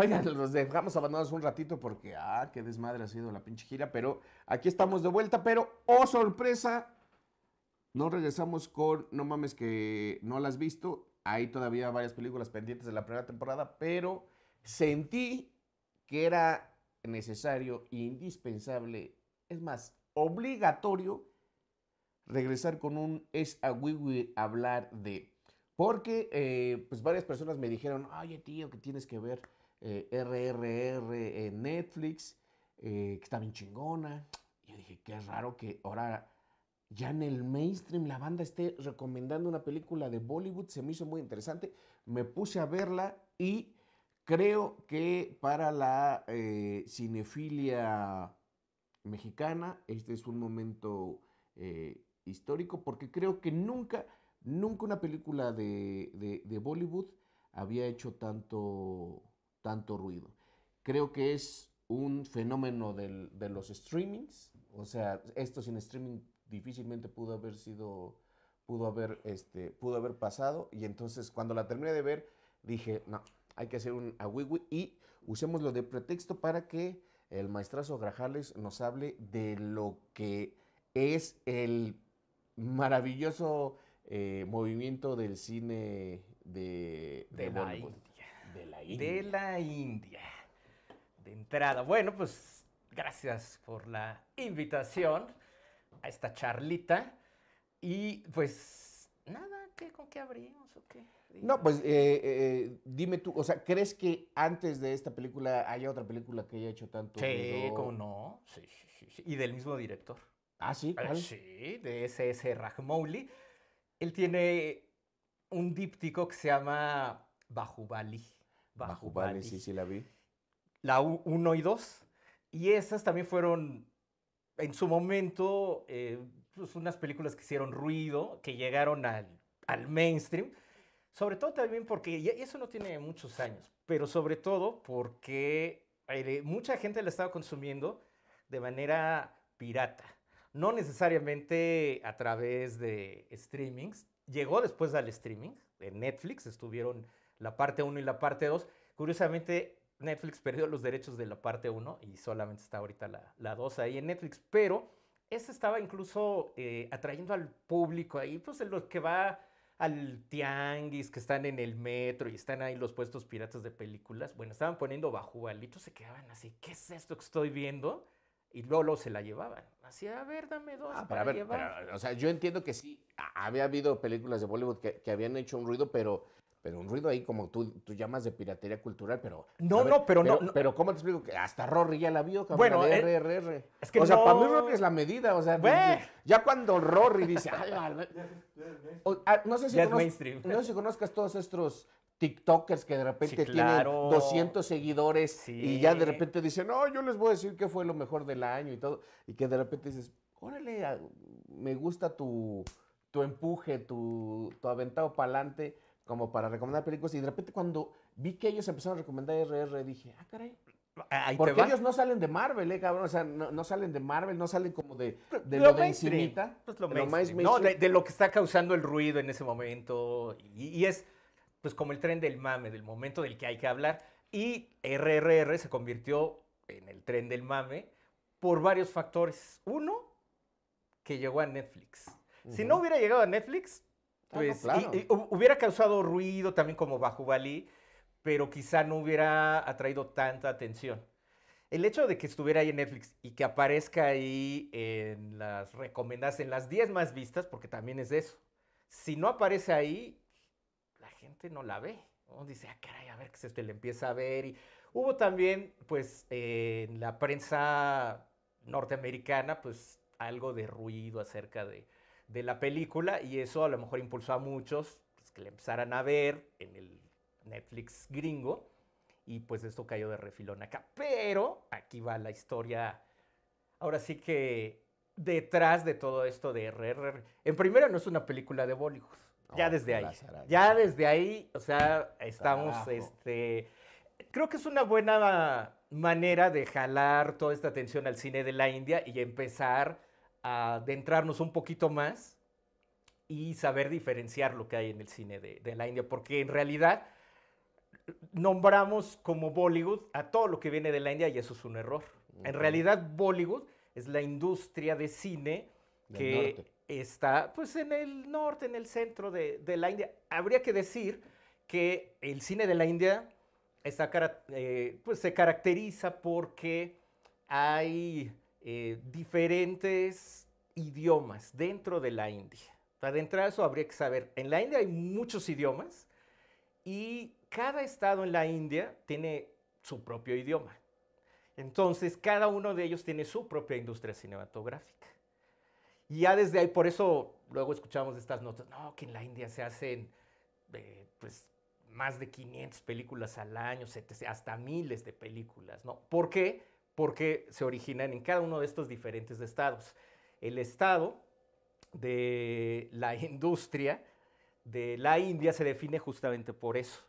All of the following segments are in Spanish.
Oigan, los dejamos abandonados un ratito porque, ah, qué desmadre ha sido la pinche gira, pero aquí estamos de vuelta, pero, oh sorpresa, no regresamos con No mames que no la has visto. Hay todavía varias películas pendientes de la primera temporada, pero sentí que era necesario, indispensable, es más, obligatorio regresar con un es a wiwi hablar de. Porque eh, pues varias personas me dijeron, oye tío, que tienes que ver RRR eh, en Netflix, eh, que está bien chingona. Y yo dije, qué raro que ahora ya en el mainstream la banda esté recomendando una película de Bollywood. Se me hizo muy interesante. Me puse a verla y creo que para la eh, cinefilia mexicana este es un momento histórico porque creo que nunca, nunca una película de Bollywood había hecho tanto tanto ruido. Creo que es un fenómeno de los streamings, o sea, esto sin streaming difícilmente pudo haber sido, pudo haber, este, pudo haber pasado, y entonces cuando la terminé de ver, dije, no, hay que hacer un awiwi y usémoslo de pretexto para que el maestrazo Grajales nos hable de lo que es el maravilloso eh, movimiento del cine de, de, de la India. De entrada. Bueno, pues gracias por la invitación a esta charlita. Y pues nada, ¿con qué abrimos o qué? No, pues eh, eh, dime tú, o sea, ¿crees que antes de esta película haya otra película que haya hecho tanto? Sí, como no. Sí, sí, sí, Y del mismo director. Ah, sí, ah, Sí, de S.S. Rajmouli. Él tiene un díptico que se llama Bajubali Bajubali, sí, sí la vi. La 1 y 2. Y esas también fueron, en su momento, eh, pues, unas películas que hicieron ruido, que llegaron al, al mainstream. Sobre todo también porque, y eso no tiene muchos años, pero sobre todo porque eh, mucha gente la estaba consumiendo de manera pirata. No necesariamente a través de streamings. Llegó después al streaming, de Netflix, estuvieron la parte 1 y la parte 2. Curiosamente, Netflix perdió los derechos de la parte 1 y solamente está ahorita la 2 ahí en Netflix, pero esa estaba incluso eh, atrayendo al público ahí, pues los que va al tianguis, que están en el metro y están ahí los puestos piratas de películas. Bueno, estaban poniendo bajualitos, se quedaban así, ¿qué es esto que estoy viendo? Y luego se la llevaban. Así, a ver, dame dos ah, para, ver, o sea, yo entiendo que sí, había habido películas de Bollywood que habían hecho un ruido, pero pero un ruido ahí como tú, llamas de piratería cultural, pero... No, no, pero, no. Pero ¿cómo te explico? Que hasta Rory ya la vio, cabrón. Bueno, eh, Es que o sea, para mí Rory es la medida, o sea, ya cuando Rory dice... Ay, no, sé si conozcas todos estos TikTokers que de repente tienen 200 seguidores y ya de repente dicen, no, yo les voy a decir qué fue lo mejor del año y todo, y que de repente dices, órale, ah, me gusta tu, empuje, tu, tu aventado para adelante como para recomendar películas y de repente cuando vi que ellos empezaron a recomendar RR dije, ah, caray. Porque ellos no salen de Marvel, eh, cabrón. O sea, no, salen de Marvel, no salen como de, pues, de lo, de Pues lo, no, de, lo que está causando el ruido en ese momento. Y, es, pues, como el tren del mame, del momento del que hay que hablar. Y RRR se convirtió en el tren del mame por varios factores. Uno, que llegó a Netflix. Si no hubiera llegado a Netflix, Ah, pues, hubiera causado ruido también como Bajo Bali, pero quizá no hubiera atraído tanta atención. El hecho de que estuviera ahí en Netflix y que aparezca ahí en las recomendadas, en las 10 más vistas, porque también es eso. Si no aparece ahí, la gente no la ve. dice, ah, caray, a ver que se le empieza a ver. Y hubo también, pues, en la prensa norteamericana, pues, algo de ruido acerca de, de la película y eso a lo mejor impulsó a muchos pues, que la empezaran a ver en el Netflix gringo y pues esto cayó de refilón acá. Pero aquí va la historia, ahora sí que detrás de todo esto de RR. En primera no es una película de Bollywood. ya desde ahí. Ya desde ahí, o sea, estamos, este, creo que es una buena manera de jalar toda esta atención al cine de la India y empezar adentrarnos un poquito más y saber diferenciar lo que hay en el cine de, la India, porque en realidad nombramos como Bollywood a todo lo que viene de la India y eso es un error. En realidad Bollywood es la industria de cine que está pues en el norte, en el centro de, la India. Habría que decir que el cine de la India está, eh, pues, se caracteriza porque hay eh, diferentes idiomas dentro de la India. Para entrar eso habría que saber, en la India hay muchos idiomas y cada estado en la India tiene su propio idioma. Entonces, cada uno de ellos tiene su propia industria cinematográfica. Y ya desde ahí, por eso luego escuchamos estas notas, no, que en la India se hacen eh, pues, más de 500 películas al año, hasta miles de películas, ¿no? ¿Por qué? porque se originan en cada uno de estos diferentes estados. El estado de la industria de la India se define justamente por eso.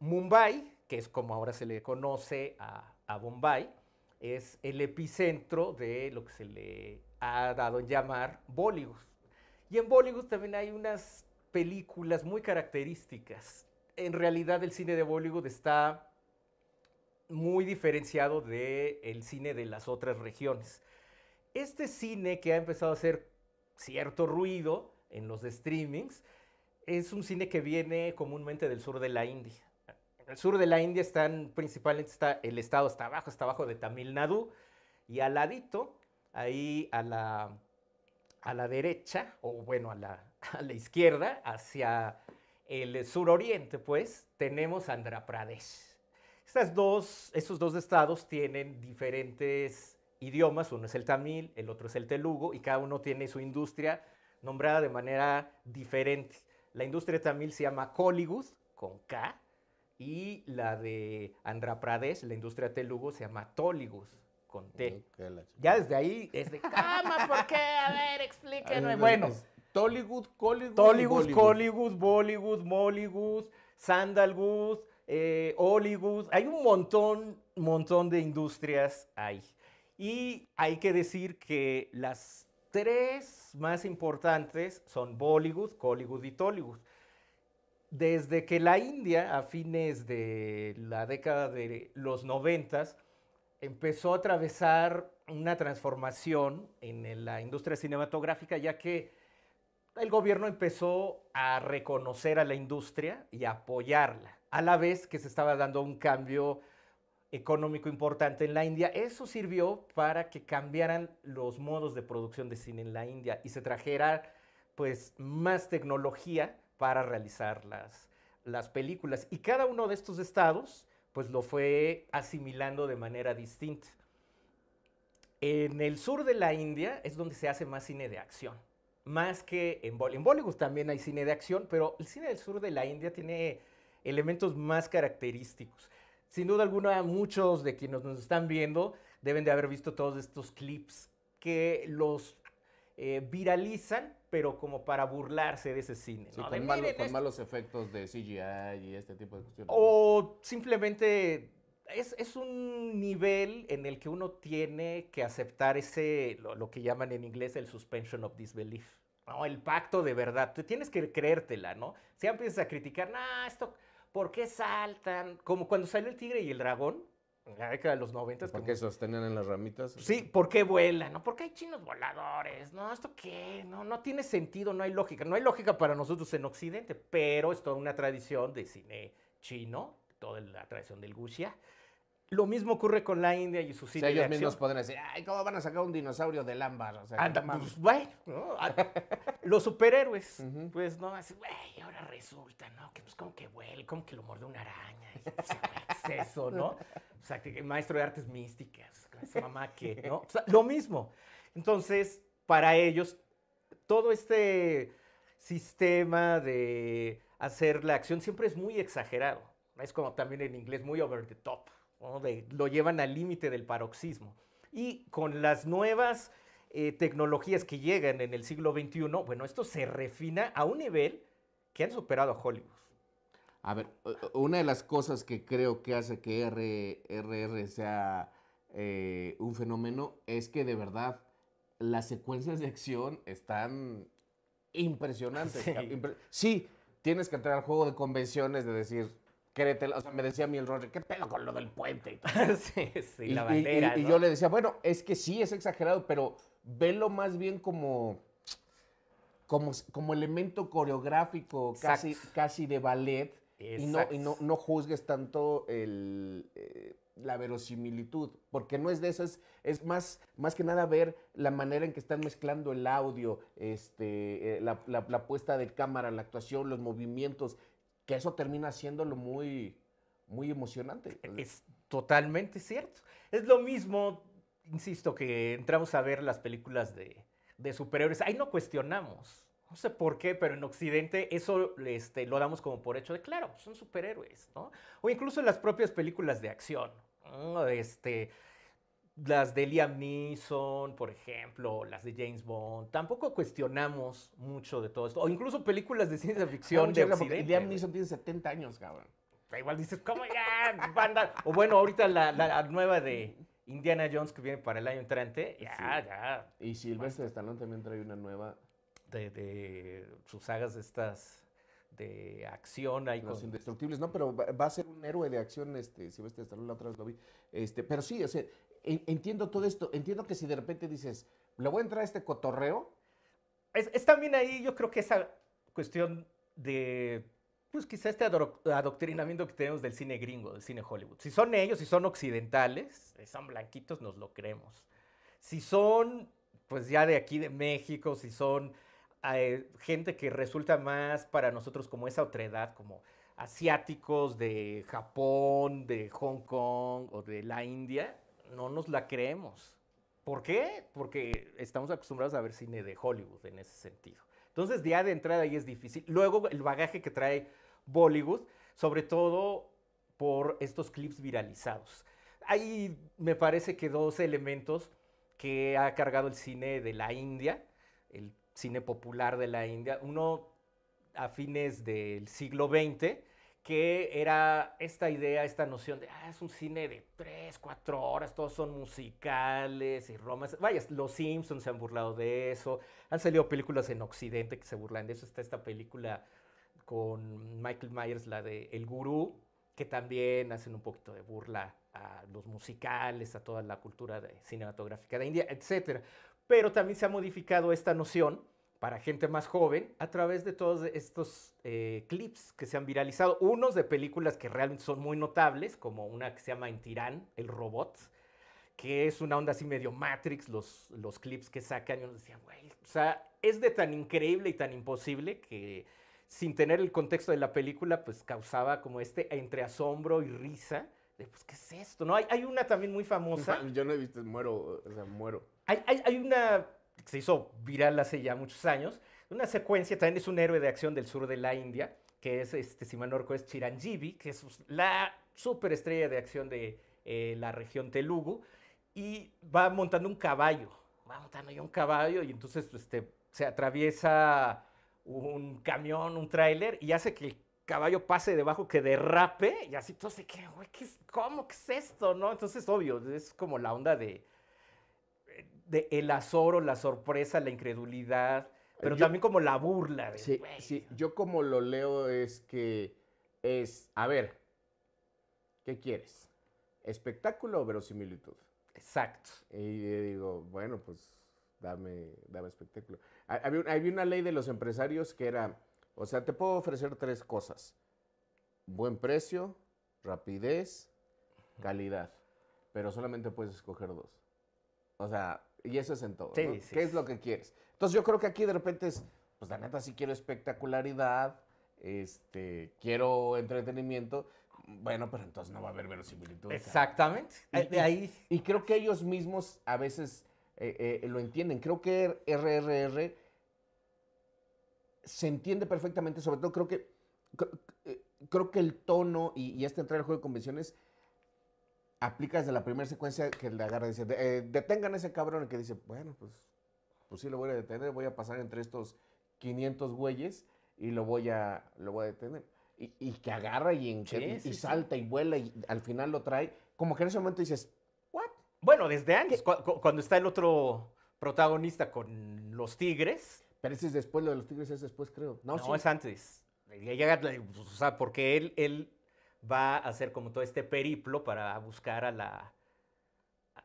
Mumbai, que es como ahora se le conoce a, Bombay, es el epicentro de lo que se le ha dado en llamar Bollywood. Y en Bollywood también hay unas películas muy características. En realidad el cine de Bollywood está muy diferenciado del cine de las otras regiones. Este cine que ha empezado a hacer cierto ruido en los streamings es un cine que viene comúnmente del sur de la India. En el sur de la India están principalmente está el estado está abajo, está abajo de Tamil Nadu y al ladito, ahí a la a la derecha, o bueno, a la, a la izquierda, hacia el sur oriente, pues, tenemos Andhra Pradesh dos, estos dos estados tienen diferentes idiomas, uno es el tamil, el otro es el telugo, y cada uno tiene su industria nombrada de manera diferente. La industria tamil se llama Kollywood, con K, y la de Andhra Pradesh, la industria telugo se llama Tollywood, con T. ya desde ahí es de cama, ¿por qué? A ver, explíquenme. bueno, Tollywood, Collywood, Tollywood, Collywood, Bollywood, Mollywood, Sandalwood, eh, Hollywood, hay un montón, montón de industrias ahí. Y hay que decir que las tres más importantes son Bollywood, Collywood y Tollywood. Desde que la India, a fines de la década de los noventas, empezó a atravesar una transformación en la industria cinematográfica, ya que el gobierno empezó a reconocer a la industria y apoyarla a la vez que se estaba dando un cambio económico importante en la India. Eso sirvió para que cambiaran los modos de producción de cine en la India y se trajera pues más tecnología para realizar las, películas. Y cada uno de estos estados pues lo fue asimilando de manera distinta. En el sur de la India es donde se hace más cine de acción, más que en Bollywood. En Bollywood también hay cine de acción, pero el cine del sur de la India tiene elementos más característicos. Sin duda alguna, muchos de quienes nos están viendo deben de haber visto todos estos clips que los eh, viralizan, pero como para burlarse de ese cine. con, con malos efectos de CGI y este tipo de cuestiones. O simplemente es, es, un nivel en el que uno tiene que aceptar ese, lo, que llaman en inglés el suspension of disbelief. ¿no? El pacto de verdad. Tú tienes que creértela, ¿no? Si empiezas a criticar, nah, esto ¿por qué saltan? Como cuando sale el tigre y el dragón, en la década de los 90. ¿Por qué sostenían en las ramitas? Sí, ¿por qué vuelan? ¿No? ¿Por qué hay chinos voladores? ¿No? ¿Esto qué? No, no tiene sentido, no hay lógica. No hay lógica para nosotros en Occidente, pero es toda una tradición de cine chino, toda la tradición del Guxia, lo mismo ocurre con la India y sus sitio. ellos mismos pueden decir, ay, ¿cómo van a sacar un dinosaurio del ámbar? O sea, ah, pues, bueno, ah, los superhéroes, pues, no, así, güey, ahora resulta, ¿no? Que pues como que huele, como que lo mordió una araña, pues, eso, ¿no? O sea, que, maestro de artes místicas, esa mamá que, ¿no? O sea, lo mismo. Entonces, para ellos, todo este sistema de hacer la acción siempre es muy exagerado. Es como también en inglés, muy over the top lo llevan al límite del paroxismo. Y con las nuevas eh, tecnologías que llegan en el siglo XXI, bueno, esto se refina a un nivel que han superado a Hollywood. A ver, una de las cosas que creo que hace que RRR sea eh, un fenómeno es que de verdad las secuencias de acción están impresionantes. sí, tienes que entrar al juego de convenciones de decir, o sea, me decía a mí el Roger, ¿qué pelo con lo del puente? Y, la bandera. Y, yo le decía, bueno, es que sí, es exagerado, pero velo más bien como, como, como elemento coreográfico, casi, casi de ballet, y, no, no, no juzgues tanto eh, la verosimilitud, porque no es de eso, es, más, más que nada ver la manera en que están mezclando el audio, este, eh, la, puesta de cámara, la actuación, los movimientos, que eso termina haciéndolo muy, muy emocionante. Es totalmente cierto. Es lo mismo, insisto, que entramos a ver las películas de, de superhéroes. Ahí no cuestionamos. No sé por qué, pero en Occidente eso este, lo damos como por hecho de claro, son superhéroes, ¿no? O incluso las propias películas de acción. ¿no? Este, las de Liam Neeson, por ejemplo, las de James Bond, tampoco cuestionamos mucho de todo esto. O incluso películas de ciencia ficción de Occidente. Liam Neeson tiene 70 años, cabrón. Igual dices, ¿cómo ya? O bueno, ahorita la, nueva de Indiana Jones que viene para el año entrante. Ya, ya. Y Sylvester Stallone también trae una nueva. De, sus sagas de estas de acción ahí los indestructibles no pero va a ser un héroe de acción este Sylvester Stallone la otra vez lo vi este pero sí o sea entiendo todo esto, entiendo que si de repente dices, le voy a entrar a este cotorreo. Es, también ahí, yo creo que esa cuestión de pues quizá este adoctrinamiento que tenemos del cine gringo, del cine Hollywood. Si son ellos, si son occidentales, si son blanquitos, nos lo creemos. Si son, pues ya de aquí de México, si son eh, gente que resulta más para nosotros como esa edad, como asiáticos de Japón, de Hong Kong o de la India, no nos la creemos. ¿Por qué? Porque estamos acostumbrados a ver cine de Hollywood en ese sentido. Entonces, ya de entrada ahí es difícil. Luego, el bagaje que trae Bollywood, sobre todo por estos clips viralizados. Ahí me parece que dos elementos que ha cargado el cine de la India, el cine popular de la India, uno a fines del siglo XX que era esta idea, esta noción de, ah, es un cine de tres, cuatro horas, todos son musicales y romas. Vaya, los Simpsons se han burlado de eso, han salido películas en Occidente que se burlan de eso, está esta película con Michael Myers, la de El Gurú, que también hacen un poquito de burla a los musicales, a toda la cultura cinematográfica de India, etc. Pero también se ha modificado esta noción para gente más joven a través de todos estos eh, clips que se han viralizado. Unos de películas que realmente son muy notables, como una que se llama En Tirán, El Robot, que es una onda así medio Matrix, los, los clips que sacan. Y uno decía, güey, o sea, es de tan increíble y tan imposible que sin tener el contexto de la película, pues causaba como este entre asombro y risa. De, pues, ¿qué es esto? No, hay, hay una también muy famosa. Yo no he visto, muero, o sea, muero. hay, hay una que se hizo viral hace ya muchos años. Una secuencia, también es un héroe de acción del sur de la India, que es, este, si mal recuerdo, es Chiranjivi que es pues, la superestrella de acción de eh, la región Telugu, y va montando un caballo, va montando ya un caballo, y entonces este, se atraviesa un camión, un tráiler, y hace que el caballo pase debajo, que derrape, y así todo se queda, güey, ¿cómo que es esto? ¿No? Entonces, obvio, es como la onda de de el azoro, la sorpresa, la incredulidad, pero también como la burla. sí, yo como lo leo es que es, a ver, ¿qué quieres? ¿Espectáculo o verosimilitud? Exacto. Y yo digo, bueno, pues dame, dame espectáculo. había una ley de los empresarios que era, o sea, te puedo ofrecer tres cosas. Buen precio, rapidez, calidad, pero solamente puedes escoger dos. O sea, y eso es en todo. ¿no? sí. ¿Qué es lo que quieres? Entonces yo creo que aquí de repente es, pues la neta sí quiero espectacularidad, este, quiero entretenimiento. Bueno, pero entonces no va a haber verosimilitud. Exactamente. Y, de ahí. Y, creo que ellos mismos a veces eh, eh, lo entienden. Creo que RRR se entiende perfectamente, sobre todo creo que, eh, creo, que el tono y, y esta entrada al juego de convenciones aplicas de la primera secuencia que le agarra y dice, eh, detengan a ese cabrón que dice, bueno, pues, pues sí lo voy a detener, voy a pasar entre estos 500 güeyes y lo voy a, lo voy a detener. Y, que agarra y, y, salta y vuela y al final lo trae. Como que en ese momento dices, ¿what? Bueno, desde antes, cuando está el otro protagonista con los tigres. Pero ese es después, lo de los tigres es después, creo. No, no es antes. O sea, porque él, él va a hacer como todo este periplo para buscar a la,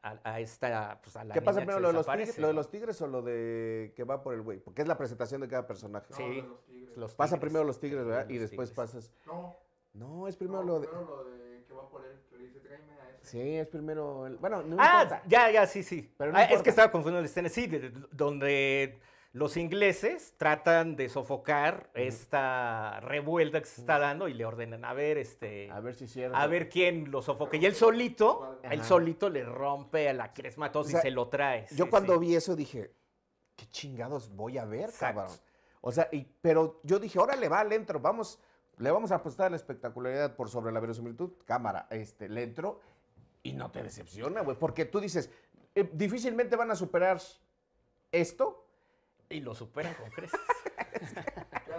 a, esta, pues a la ¿Qué pasa primero, lo de, los tigres, lo de los tigres o lo de que va por el güey? Porque es la presentación de cada personaje. No, sí. Los tigres. pasa primero los tigres, ¿verdad? y después pasas... No. No, es primero lo de... Primero lo de que va por él, dice, tráeme a Sí, es primero el... Bueno, no Ah, ya, ya, sí, sí. Pero no ah, es que estaba confundiendo el escenas. Sí, donde los ingleses tratan de sofocar esta revuelta que se está dando y le ordenan, a ver, este... A ver si cierra. A ver quién lo sofoca. Y él solito, solito le rompe a la cresma y se lo trae. Yo cuando vi eso dije, ¿qué chingados voy a ver, cabrón? O sea, pero yo dije, órale, va, le entro, vamos, le vamos a apostar a la espectacularidad por sobre la verosimilitud, cámara, este, le entro y no te decepciona, güey, porque tú dices, eh, difícilmente van a superar esto, y lo superan con creces.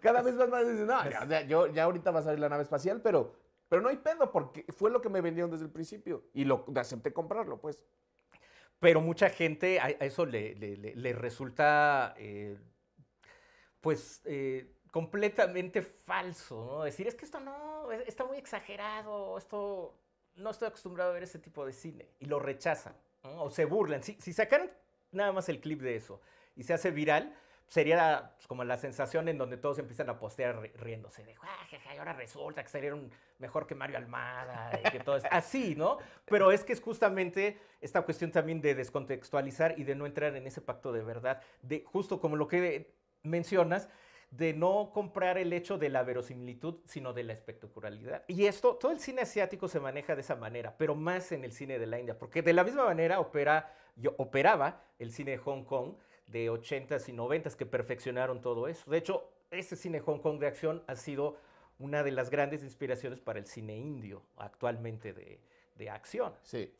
Cada vez más, más dicen, ya, yo, ya ahorita va a salir la nave espacial, pero, pero no hay pedo, porque fue lo que me vendieron desde el principio y lo acepté comprarlo, pues. Pero mucha gente a, eso le, le, resulta, eh, pues, eh, completamente falso, ¿no? Decir, es que esto no, está muy exagerado, esto, no estoy acostumbrado a ver ese tipo de cine. Y lo rechazan, ¿no? o se burlan. Si, si sacaran nada más el clip de eso y se hace viral, sería pues, como la sensación en donde todos empiezan a postear riéndose de, ahora resulta que salieron mejor que Mario Almada y que todo así, ¿no? Pero es que es justamente esta cuestión también de descontextualizar y de no entrar en ese pacto de verdad, de justo como lo que mencionas, de no comprar el hecho de la verosimilitud, sino de la espectacularidad. Y esto, todo el cine asiático se maneja de esa manera, pero más en el cine de la India, porque de la misma manera opera, yo, operaba el cine de Hong Kong, de 80s y 90s que perfeccionaron todo eso. De hecho, ese cine Hong Kong de acción ha sido una de las grandes inspiraciones para el cine indio actualmente de, acción. Sí,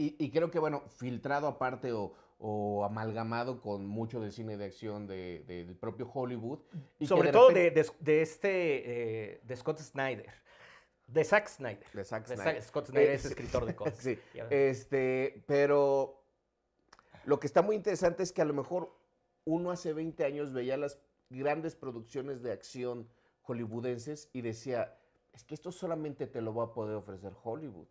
y, creo que, bueno, filtrado aparte o, o, amalgamado con mucho del cine de acción del propio Hollywood. Y Sobre todo de, este, eh, de Scott Snyder. De Zack Snyder. De Zack Snyder. Scott Snyder eh, es escritor de cosas. Este, pero lo que está muy interesante es que a lo mejor uno hace 20 años veía las grandes producciones de acción hollywoodenses y decía, es que esto solamente te lo va a poder ofrecer Hollywood.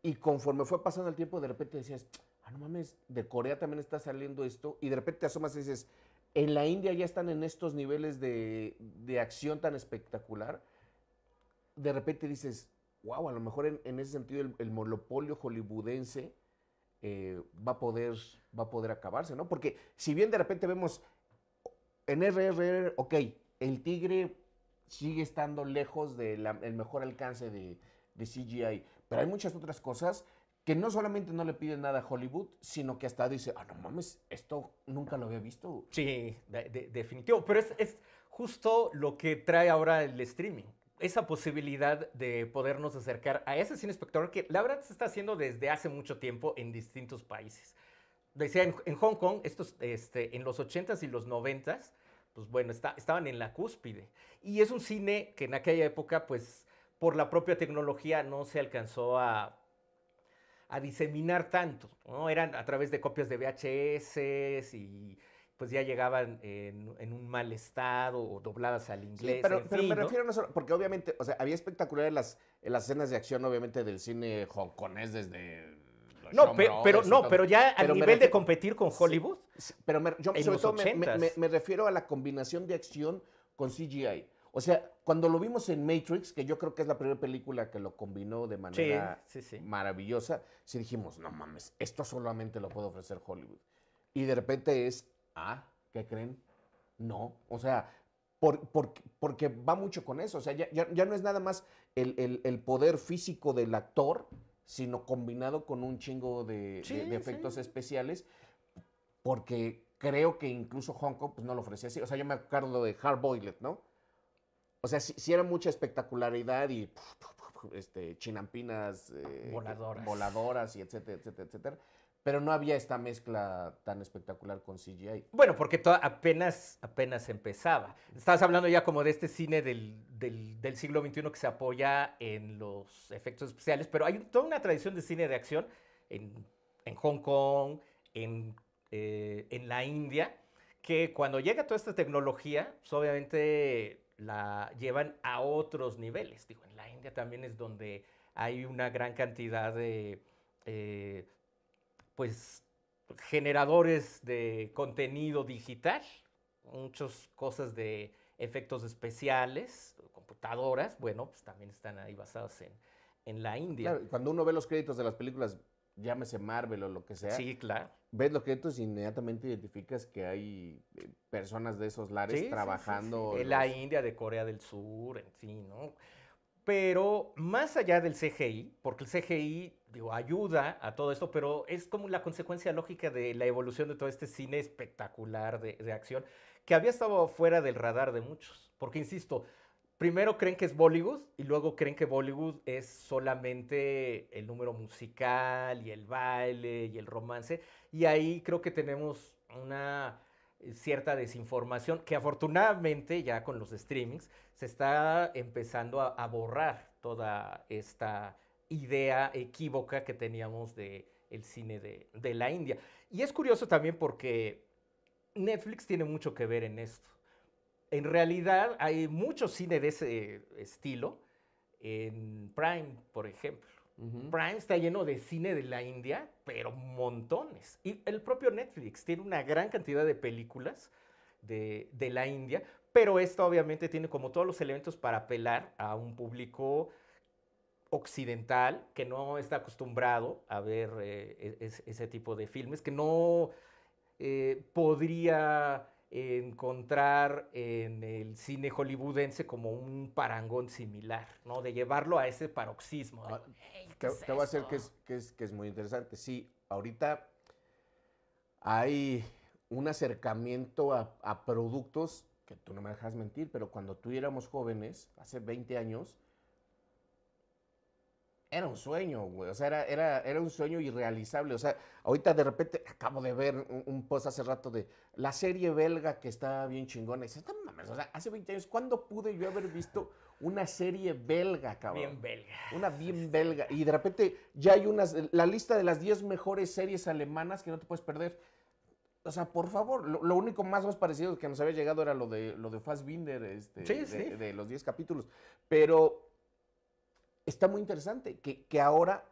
Y conforme fue pasando el tiempo, de repente decías, ah, no mames, de Corea también está saliendo esto. Y de repente te asomas y dices, en la India ya están en estos niveles de, de acción tan espectacular. De repente dices, wow, a lo mejor en, ese sentido el, el monopolio hollywoodense eh, va, a poder, va a poder acabarse, ¿no? Porque si bien de repente vemos en RRR, ok, el Tigre sigue estando lejos del mejor alcance de, CGI, pero hay muchas otras cosas que no solamente no le piden nada a Hollywood, sino que hasta dice, ah, no mames, esto nunca lo había visto. Sí, definitivo, pero es, es, justo lo que trae ahora el streaming esa posibilidad de podernos acercar a ese cine espectador que la verdad se está haciendo desde hace mucho tiempo en distintos países. Decía, en, Hong Kong, estos, este, en los 80s y los 90s, pues bueno, está, estaban en la cúspide. Y es un cine que en aquella época, pues por la propia tecnología no se alcanzó a, a diseminar tanto. ¿no? Eran a través de copias de VHS y pues ya llegaban en, un mal estado o dobladas al inglés. pero, me refiero a eso, porque obviamente, o sea, había espectaculares las, las escenas de acción, obviamente, del cine hongkonés desde no, pero, no, pero ya a nivel de competir con Hollywood. pero me, yo me, refiero a la combinación de acción con CGI. O sea, cuando lo vimos en Matrix, que yo creo que es la primera película que lo combinó de manera maravillosa, sí dijimos, no mames, esto solamente lo puede ofrecer Hollywood. Y de repente es Ah, ¿qué creen? No, o sea, por, por, porque va mucho con eso, o sea, ya, no es nada más el, poder físico del actor, sino combinado con un chingo de, efectos especiales, porque creo que incluso Hong Kong pues, no lo ofrecía así, o sea, yo me acuerdo de Hard Boiled, ¿no? O sea, si, era mucha espectacularidad y este, chinampinas eh, voladoras. voladoras y etcétera, etcétera, etcétera. Pero no había esta mezcla tan espectacular con CGI. Bueno, porque apenas, apenas empezaba. Estabas hablando ya como de este cine del, siglo XXI que se apoya en los efectos especiales, pero hay toda una tradición de cine de acción en, Hong Kong, eh, en, la India, que cuando llega toda esta tecnología, pues, obviamente la llevan a otros niveles. Digo, en la India también es donde hay una gran cantidad de... Eh, pues generadores de contenido digital, muchas cosas de efectos especiales, computadoras, bueno, pues también están ahí basadas en, la India. Claro, cuando uno ve los créditos de las películas, llámese Marvel o lo que sea. Sí, claro. Ves los créditos y inmediatamente identificas que hay eh, personas de esos lares trabajando. Sí, en la India, de Corea del Sur, en fin, ¿no? Pero más allá del CGI, porque el CGI ayuda a todo esto, pero es como la consecuencia lógica de la evolución de todo este cine espectacular de, acción, que había estado fuera del radar de muchos. Porque, insisto, primero creen que es Bollywood y luego creen que Bollywood es solamente el número musical y el baile y el romance. Y ahí creo que tenemos una cierta desinformación que afortunadamente ya con los streamings se está empezando a borrar toda esta idea equívoca que teníamos de el cine de, la India. Y es curioso también porque Netflix tiene mucho que ver en esto. En realidad hay mucho cine de ese estilo en Prime, por ejemplo. Prime está lleno de cine de la India, pero montones. Y el propio Netflix tiene una gran cantidad de películas de, de la India, pero esto obviamente tiene como todos los elementos para apelar a un público occidental que no está acostumbrado a ver eh, e-, ese tipo de filmes, que no eh, podría encontrar en el cine hollywoodense como un parangón similar, ¿no? De llevarlo a ese paroxismo. Ah, te, voy a hacer que es, que, es, muy interesante. Sí, ahorita hay un acercamiento a, productos que tú no me dejas mentir, pero cuando tú éramos jóvenes, hace 20 años, era un sueño, güey. O sea, era, era, era, un sueño irrealizable. O sea, ahorita de repente acabo de ver un, post hace rato de la serie belga que está bien chingona. Y o sea, hace 20 años, ¿cuándo pude yo haber visto una serie belga, cabrón? Bien belga. Una bien belga. Y de repente ya hay unas, la lista de las 10 mejores series alemanas que no te puedes perder. O sea, por favor, lo, único más, más parecido que nos había llegado era lo de, lo de Fassbinder, este, de, de los 10 capítulos. Pero está muy interesante, que, que ahora,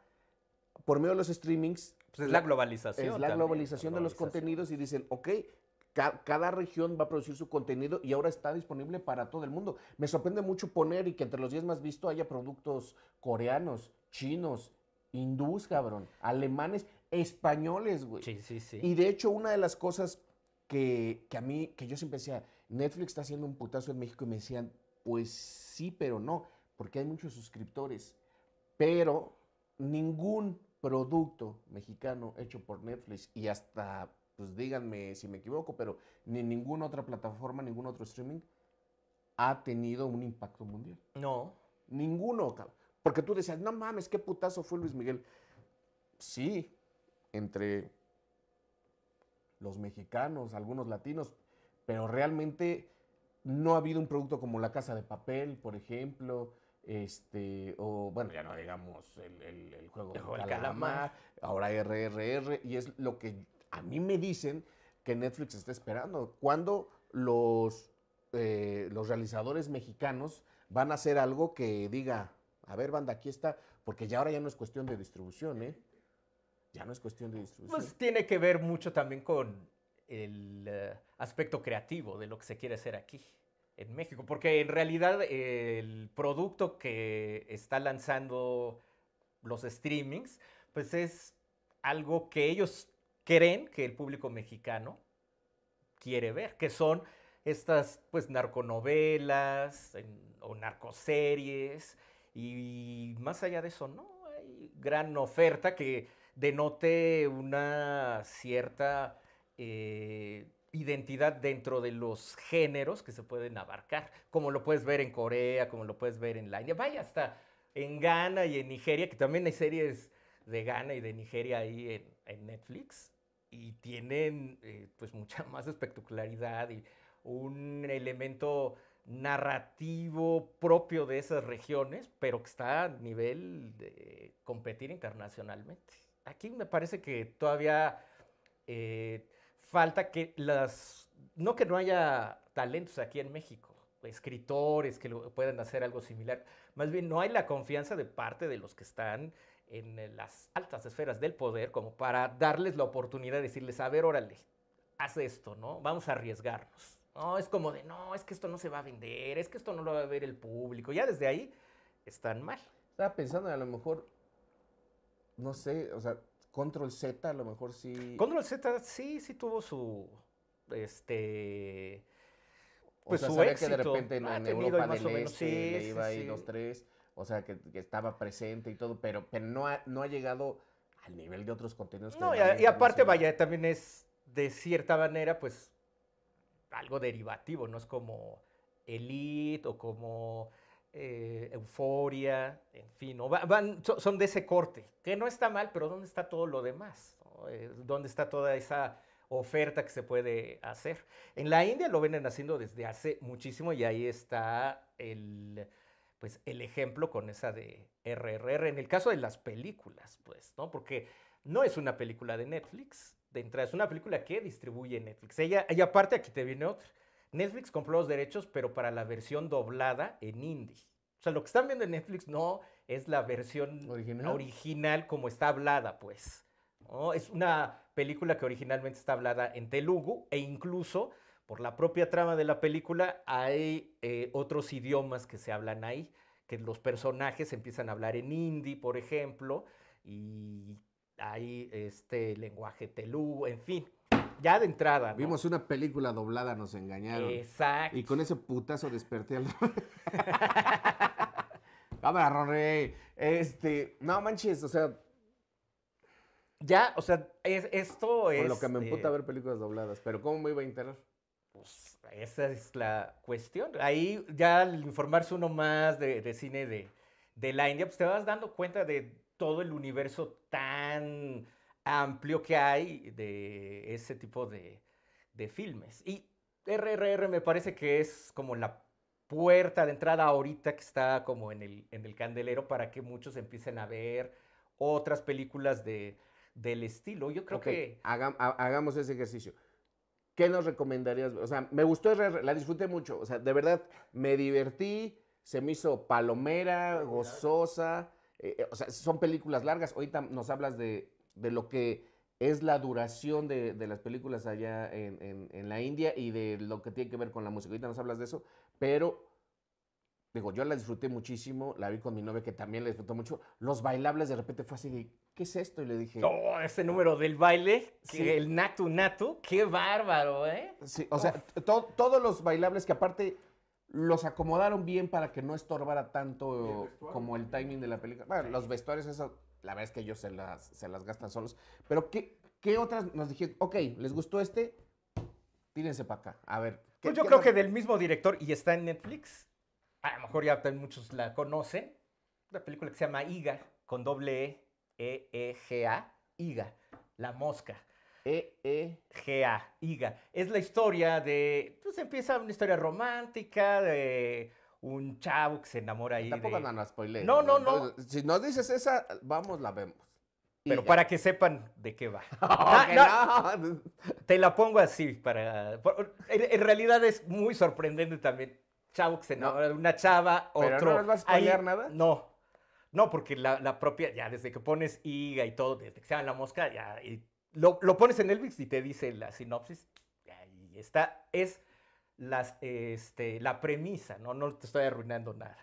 por medio de los streamings... Pues es la globalización. Es la globalización, de los contenidos y dicen, ok, cada región va a producir su contenido y ahora está disponible para todo el mundo. Me sorprende mucho poner y que entre los 10 más vistos haya productos coreanos, chinos, hindús, cabrón, alemanes, españoles, güey. Sí, sí, sí. Y de hecho, una de las cosas que, que a mí, que yo siempre decía, Netflix está haciendo un putazo en México y me decían, pues sí, pero no porque hay muchos suscriptores, pero ningún producto mexicano hecho por Netflix y hasta, pues díganme si me equivoco, pero ni ninguna otra plataforma, ningún otro streaming ha tenido un impacto mundial. No. Ninguno, Porque tú decías, no mames, qué putazo fue Luis Miguel. Sí, entre los mexicanos, algunos latinos, pero realmente no ha habido un producto como La Casa de Papel, por ejemplo, este, o bueno, ya no digamos el, juego de calamar, ahora RRR, y es lo que a mí me dicen que Netflix está esperando. Cuando los, eh, los realizadores mexicanos van a hacer algo que diga, a ver, banda, aquí está, porque ya ahora ya no es cuestión de distribución, ¿eh? Ya no es cuestión de distribución. Pues tiene que ver mucho también con el eh, aspecto creativo de lo que se quiere hacer aquí en México, porque en realidad el producto que está lanzando los streamings, pues es algo que ellos creen que el público mexicano quiere ver, que son estas pues narconovelas o narcoseries y, más allá de eso no hay gran oferta que denote una cierta eh, identidad dentro de los géneros que se pueden abarcar, como lo puedes ver en Corea, como lo puedes ver en la India, vaya hasta en Ghana y en Nigeria, que también hay series de Ghana y de Nigeria ahí en, Netflix, y tienen eh, pues mucha más espectacularidad y un elemento narrativo propio de esas regiones, pero que está a nivel de competir internacionalmente. Aquí me parece que todavía... Eh, falta que las, no que no haya talentos aquí en México, escritores que lo, puedan hacer algo similar, más bien no hay la confianza de parte de los que están en eh, las altas esferas del poder como para darles la oportunidad de decirles, a ver, órale, haz esto, ¿no? Vamos a arriesgarnos. No, es como de, no, es que esto no se va a vender, es que esto no lo va a ver el público. Ya desde ahí están mal. Estaba pensando, a lo mejor, no sé, o sea, Control Z a lo mejor sí. Control Z sí, sí tuvo su. Este. Pues o sea, su sabía que de repente en, Europa del Este le iba ahí dos, tres. O sea, que, estaba presente y todo, pero, pero no, ha, no ha llegado al nivel de otros contenidos. No, y, y aparte, vaya, también es de cierta manera, pues algo derivativo, no es como Elite o como eh, euforia, en fin, son de ese corte, que no está mal, pero ¿dónde está todo lo demás? Eh, ¿Dónde está toda esa oferta que se puede hacer? En la India lo vienen haciendo desde hace muchísimo y ahí está el, pues, el ejemplo con esa de RRR. En el caso de las películas, pues, ¿no? Porque no es una película de Netflix, de entrada, es una película que distribuye Netflix. y aparte aquí te viene otra. Netflix compró los derechos, pero para la versión doblada en indie. O sea, lo que están viendo en Netflix no es la versión original, como está hablada, pues. Es una película que originalmente está hablada en telugu e incluso por la propia trama de la película hay eh, otros idiomas que se hablan ahí, que los personajes empiezan a hablar en hindi, por ejemplo, y hay este lenguaje telugu, en fin. Ya de entrada. Vimos una película doblada, nos engañaron. Exacto. Y con ese putazo desperté al. Cámara, Ronre. Este. No manches, o sea. Ya, o sea, esto es. Con lo que me emputa ver películas dobladas, pero ¿cómo me iba a enterar? Pues esa es la cuestión. Ahí ya al informarse uno más de, cine de, de la India, pues te vas dando cuenta de todo el universo tan amplio que hay de ese tipo de, de filmes. Y RRR me parece que es como la puerta de entrada ahorita que está como en el, en el candelero para que muchos empiecen a ver otras películas de, del estilo. Yo creo que... hagamos ese ejercicio. ¿Qué nos recomendarías? O sea, me gustó, RRR, la disfruté mucho. O sea, de verdad, me divertí, se me hizo palomera, gozosa. Eh, eh, o sea, son películas largas. Ahorita nos hablas de de lo que es la duración de, las películas allá en, la India y de lo que tiene que ver con la música. Ahorita nos hablas de eso, pero digo, yo la disfruté muchísimo, la vi con mi novia que también la disfrutó mucho. Los bailables de repente fue así de, ¿qué es esto? Y le dije... Oh, ese número del baile, el natu natu, qué bárbaro, ¿eh? Sí, o sea, todos los bailables que aparte los acomodaron bien para que no estorbara tanto como el timing de la película. Bueno, los vestuarios, eso la verdad es que ellos se las, gastan solos. Pero ¿qué, ¿qué otras nos dijiste? Ok, ¿les gustó este? Tírense para acá. A ver. Pues yo creo que del mismo director y está en Netflix. A lo mejor ya muchos la conocen. Una película que se llama Iga, con doble E, E-E-G-A. Iga, la mosca. E-E-G-A, Iga. Es la historia de. Pues empieza una historia romántica de un chavo que se enamora ahí. Tampoco de... no a No, no, no. si nos dices esa, vamos, la vemos. Pero para que sepan de qué va. no, no, Te la pongo así para. En, realidad es muy sorprendente también. Chavo que se enamora de una chava, ¿Pero ¿No vas a spoilear nada? No. No, porque la, propia, ya desde que pones higa y todo, desde que se la mosca, ya lo, lo, pones en Elvis y te dice la sinopsis. Ahí está. Es las, este, la premisa, ¿no? no te estoy arruinando nada.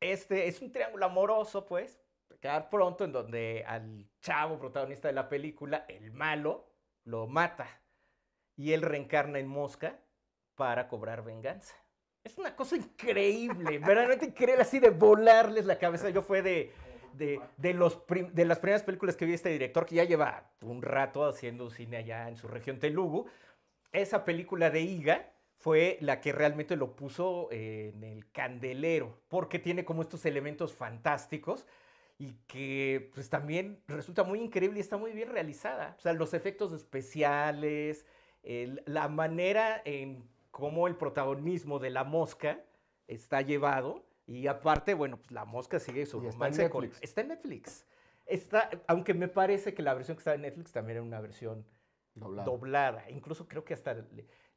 Este es un triángulo amoroso, pues, quedar pronto, en donde al chavo protagonista de la película, el malo, lo mata y él reencarna en mosca para cobrar venganza. Es una cosa increíble, verdaderamente increíble, así de volarles la cabeza. Yo fue de, de, de, los de las primeras películas que vi este director, que ya lleva un rato haciendo cine allá en su región Telugu, esa película de Iga fue la que realmente lo puso en el candelero, porque tiene como estos elementos fantásticos y que pues también resulta muy increíble y está muy bien realizada. O sea, los efectos especiales, la manera en cómo el protagonismo de la mosca está llevado y aparte, bueno, pues la mosca sigue su romance está en Netflix. Está aunque me parece que la versión que estaba en Netflix también era una versión Doblada. Incluso creo que hasta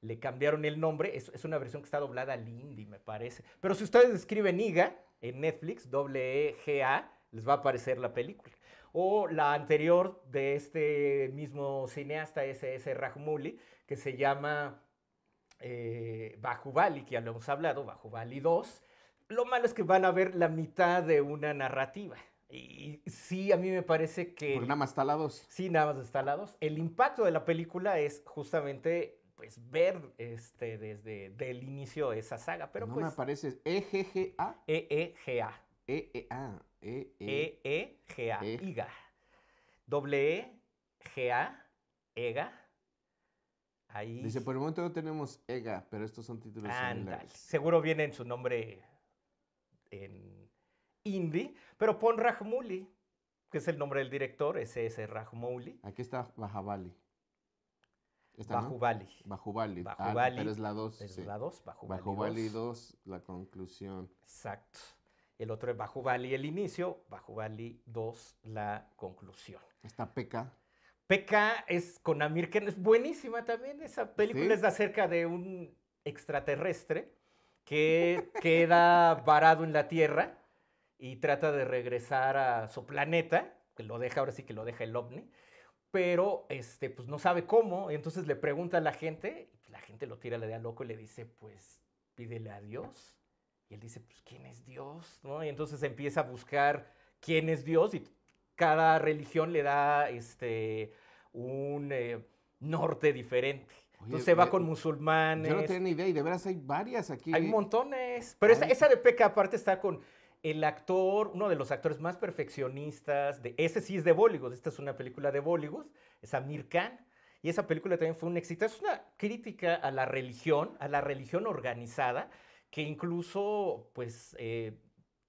le, cambiaron el nombre. Es, una versión que está doblada Lindy, me parece. Pero si ustedes escriben IGA en Netflix, W-E-G-A, e, les va a aparecer la película. O la anterior de este mismo cineasta, S.S. Rajmuli, que se llama eh, Bajubali, que ya lo hemos hablado, Bajubali 2. Lo malo es que van a ver la mitad de una narrativa. Y sí, a mí me parece que... Porque nada más está la Sí, nada más está la El impacto de la película es justamente pues ver este desde del inicio esa saga, pero no pues me aparece e g a e e IGA doble E a EGA Ahí. Dice, por el momento no tenemos EGA, pero estos son títulos Seguro viene en su nombre en indie, pero pon Rajmouli, que es el nombre del director, ese es Rajmouli. Aquí está Bajabali. Bajubali. Bajubali. Bajubali. Ah, es la 2. 2, Bajubali. 2, la conclusión. Exacto. El otro es Bajubali el inicio, Bajubali 2, la conclusión. Está Peca. Peca es con Amir, que es buenísima también. Esa película es acerca de un extraterrestre que queda varado en la Tierra y trata de regresar a su planeta, que lo deja, ahora sí que lo deja el ovni, pero este, pues no sabe cómo, y entonces le pregunta a la gente, la gente lo tira, la idea loco y le dice, pues pídele a Dios. Y él dice, pues ¿quién es Dios? ¿No? Y entonces empieza a buscar quién es Dios y cada religión le da este, un eh, norte diferente. Entonces se va eh, con musulmanes. Yo no tenía ni idea, y de veras hay varias aquí. Hay montones. Pero esa, esa, de Peca aparte está con el actor, uno de los actores más perfeccionistas, de, ese sí es de Bollywood, esta es una película de Bollywood, es Amir Khan, y esa película también fue un éxito. Es una crítica a la religión, a la religión organizada, que incluso pues eh,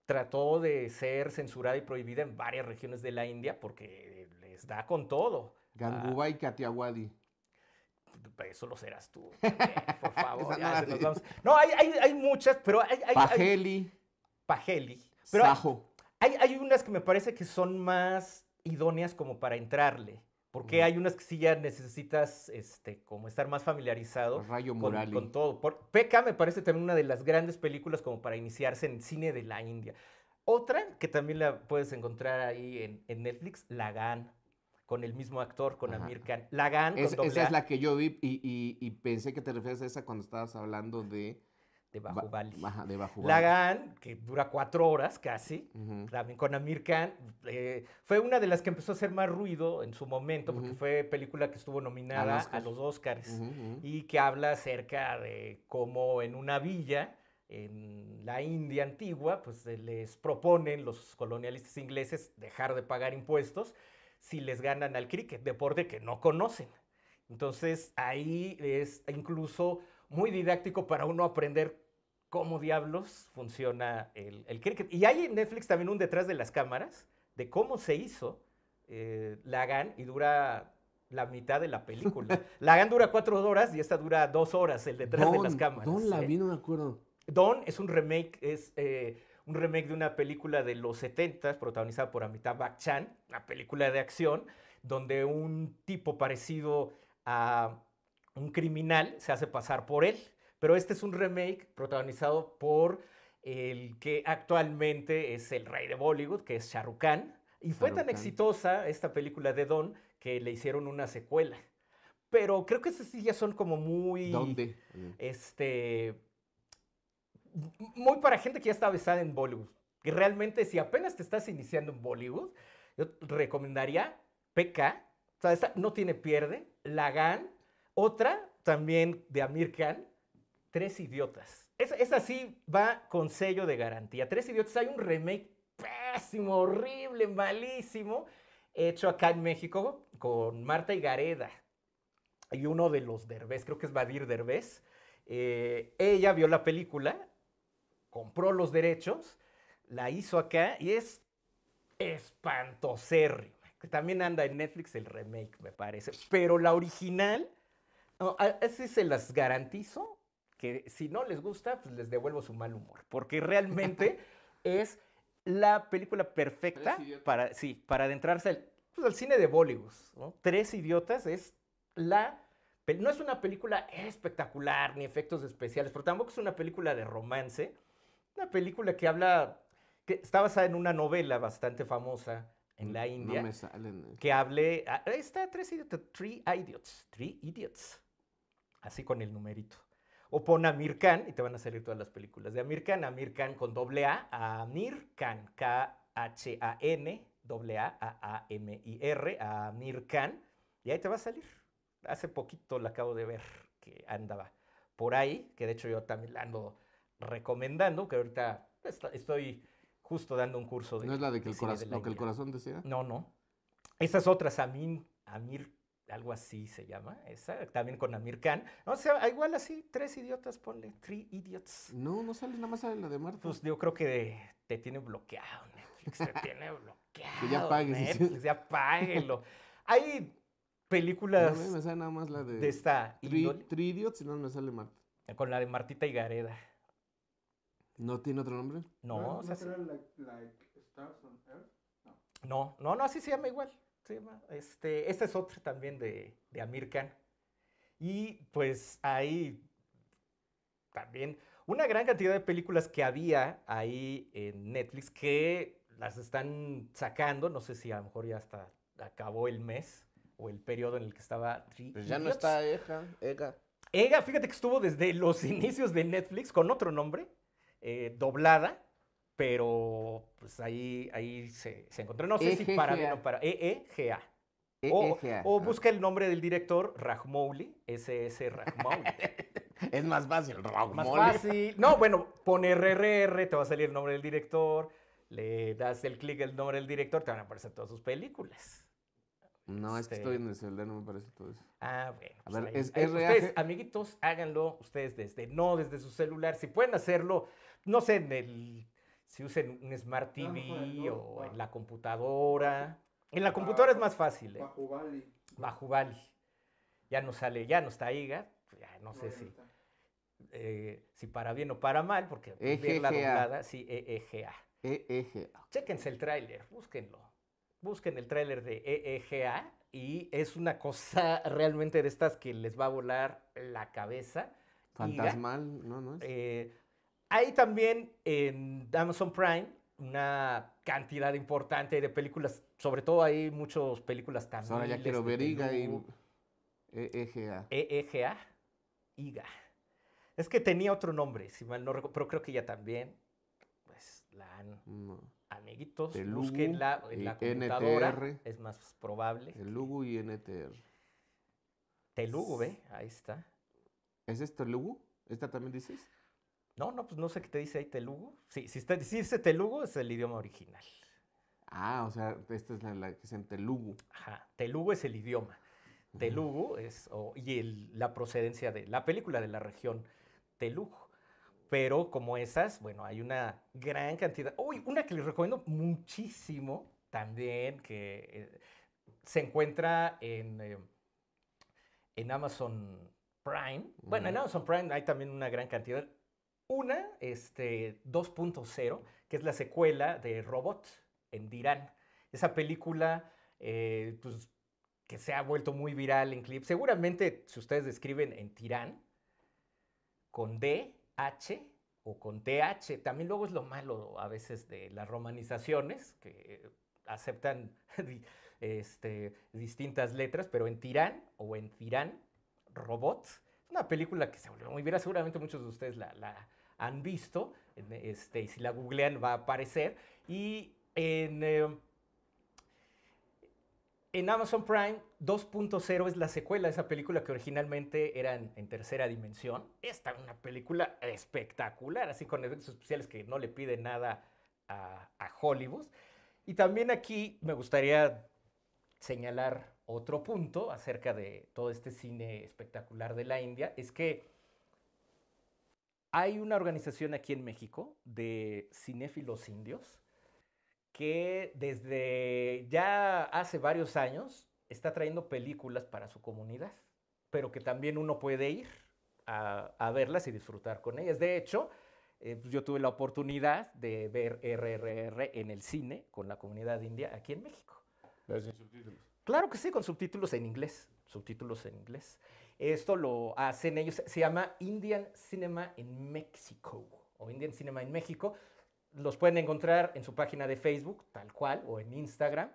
trató de ser censurada y prohibida en varias regiones de la India porque les da con todo. Gangubai ah. Katiawadi eso lo serás tú, por favor. No, hay, muchas, pero hay... hay Pajeli. Pero Hay, hay, unas que me parece que son más idóneas como para entrarle. Porque mm. hay unas que sí ya necesitas este, como estar más familiarizado pues Rayo con, con, todo. Por, P.K. me parece también una de las grandes películas como para iniciarse en cine de la India. Otra que también la puedes encontrar ahí en, en Netflix, Lagan, con el mismo actor, con Amir Khan. Lagan. Es, esa es la que yo vi y, y, pensé que te refieres a esa cuando estabas hablando de de Bajo Bali. de Lagan, que dura cuatro horas casi, también con Amir Khan. Eh, fue una de las que empezó a hacer más ruido en su momento, porque fue película que estuvo nominada a, los Oscars y que habla acerca de cómo en una villa en la India antigua, pues les proponen los colonialistas ingleses dejar de pagar impuestos si les ganan al cricket, deporte que no conocen. Entonces ahí es incluso muy didáctico para uno aprender cómo diablos funciona el, cricket. Y hay en Netflix también un detrás de las cámaras de cómo se hizo eh, Lagan y dura la mitad de la película. Lagan dura cuatro horas y esta dura dos horas, el detrás de las cámaras. Don la ¿eh? vi, no me acuerdo. Don es un remake, es eh, un remake de una película de los 70 protagonizada por Amitabh Bachchan, una película de acción, donde un tipo parecido a un criminal se hace pasar por él. Pero este es un remake protagonizado por el que actualmente es el rey de Bollywood, que es Shah Khan. Y fue tan exitosa esta película de Don que le hicieron una secuela. Pero creo que esas sí ya son como muy... ¿Dónde? Este... Muy para gente que ya está besada en Bollywood. Y realmente si apenas te estás iniciando en Bollywood, yo recomendaría PK. O sea, esta no tiene pierde. Lagan otra, también de Amir Khan, Tres Idiotas. Esa, sí va con sello de garantía. Tres Idiotas, hay un remake pésimo, horrible, malísimo, hecho acá en México con Marta y Gareda. Y uno de los Derbez, creo que es Badir Derbez. Eh, ella vio la película, compró los derechos, la hizo acá y es espantosérrima. también anda en Netflix el remake, me parece. Pero la original así se las garantizo que si no les gusta, pues les devuelvo su mal humor, porque realmente es la película perfecta para, sí, para adentrarse al, pues, cine de Bollywood. Tres idiotas es la... No es una película espectacular ni efectos especiales, pero tampoco es una película de romance. Una película que habla, que está basada en una novela bastante famosa en la India. No me salen. Que hable, ah, está Tres Idiotas, Three Idiots, Three Idiots así con el numerito. O pon Amir Khan y te van a salir todas las películas de Amir Khan, Amir Khan con doble A, Amir Khan, K-H-A-N, doble A, a m i r Amir Khan, y ahí te va a salir. Hace poquito la acabo de ver que andaba por ahí, que de hecho yo también la ando recomendando, que ahorita estoy justo dando un curso de... ¿No es la de que, el, corazón, de lo que el corazón desea? No, no. esas otras, otra, Khan. Amir algo así se llama, esa, también con Amir Khan. no sea, igual así, tres idiotas, ponle, three idiots. No, no sale, nada más sale la de Marta. Pues yo creo que te tiene bloqueado Netflix, te tiene bloqueado. Que ya pagues. Netflix, ya páguelo. Hay películas. No, me sale nada más la de. De esta. Three, Idiots, y no me sale Marta. Con la de Martita y Gareda. ¿No tiene otro nombre? No, Stars on Earth? no, no, no, así se llama igual. Este, este es otro también de, de Amir Khan. Y pues ahí también una gran cantidad de películas que había ahí en Netflix que las están sacando, no sé si a lo mejor ya hasta acabó el mes o el periodo en el que estaba. Pues ya no está Ega, Ega. Ega, fíjate que estuvo desde los inicios de Netflix con otro nombre, eh, doblada, pero pues ahí, ahí se, se encontró. No sé si e para bien o para e E o, e e o, busca el nombre del director, Rajmouli, s Rajmouli. es más fácil, Rajmouli. Más fácil. No, bueno, pone RRR, te va a salir el nombre del director, le das el clic el nombre del director, te van a aparecer todas sus películas. No, es que este estoy en el celular, no me parece todo eso. Ah, bueno. Pues, es Ustedes, amiguitos, háganlo ustedes desde, no desde su celular. Si pueden hacerlo, no sé, en el si usen un Smart ah, TV o en la computadora. En la computadora es más fácil. ¿eh? Bajo Bali. Ya no sale, ya no está ahí, pues, no sé si, eh, si para bien o para mal, porque e ver la doblada, sí, EEGA. EEGA. Chéquense el tráiler, búsquenlo. Busquen el tráiler de EEGA y es una cosa realmente de estas que les va a volar la cabeza. Fantasmal, ¿no? ¿No eh, hay también en Amazon Prime una cantidad importante de películas, sobre todo hay muchas películas también. Pues ahora ya quiero este ver IGA y EEGA. E EEGA, IGA. Es que tenía otro nombre, si mal no recuerdo, pero creo que ya también. Pues la Amiguitos, el búsquenla en la e computadora. NTR, es más probable. El Lugu y NTR. Telugu, ve, ahí está. ¿Es esto Lugu? ¿Esta también dices? No, no, pues no sé qué te dice ahí Telugu. Sí, si, está, dice Telugu es el idioma original. Ah, o sea, esta es la, que se en Telugu. Ajá, Telugu es el idioma. Telugu es, y la procedencia de la película de la región Telugu. Pero como esas, bueno, hay una gran cantidad. Uy, una que les recomiendo muchísimo también, que eh, se encuentra en, eh, en Amazon Prime. Bueno, en Amazon Prime hay también una gran cantidad. Una, este, 2.0, que es la secuela de Robot en Dirán. Esa película, eh, pues, que se ha vuelto muy viral en clip. Seguramente, si ustedes escriben en Tirán, con D, H o con TH, también luego es lo malo a veces de las romanizaciones, que aceptan este, distintas letras, pero en Tirán o en Tirán, robot, una película que se volvió muy viral, seguramente muchos de ustedes la, han visto, y este, si la googlean va a aparecer. Y en, eh, Amazon Prime 2.0 es la secuela de esa película que originalmente era en, tercera dimensión. Esta es una película espectacular, así con eventos especiales que no le piden nada a Hollywood. Y también aquí me gustaría señalar otro punto acerca de todo este cine espectacular de la India es que hay una organización aquí en México de cinéfilos indios que desde ya hace varios años está trayendo películas para su comunidad, pero que también uno puede ir a, verlas y disfrutar con ellas. De hecho, eh, pues, yo tuve la oportunidad de ver RRR en el cine con la comunidad india aquí en México. Claro que sí, con subtítulos en inglés. Subtítulos en inglés. Esto lo hacen ellos. Se llama Indian Cinema en México o Indian Cinema en México. Los pueden encontrar en su página de Facebook, tal cual, o en Instagram.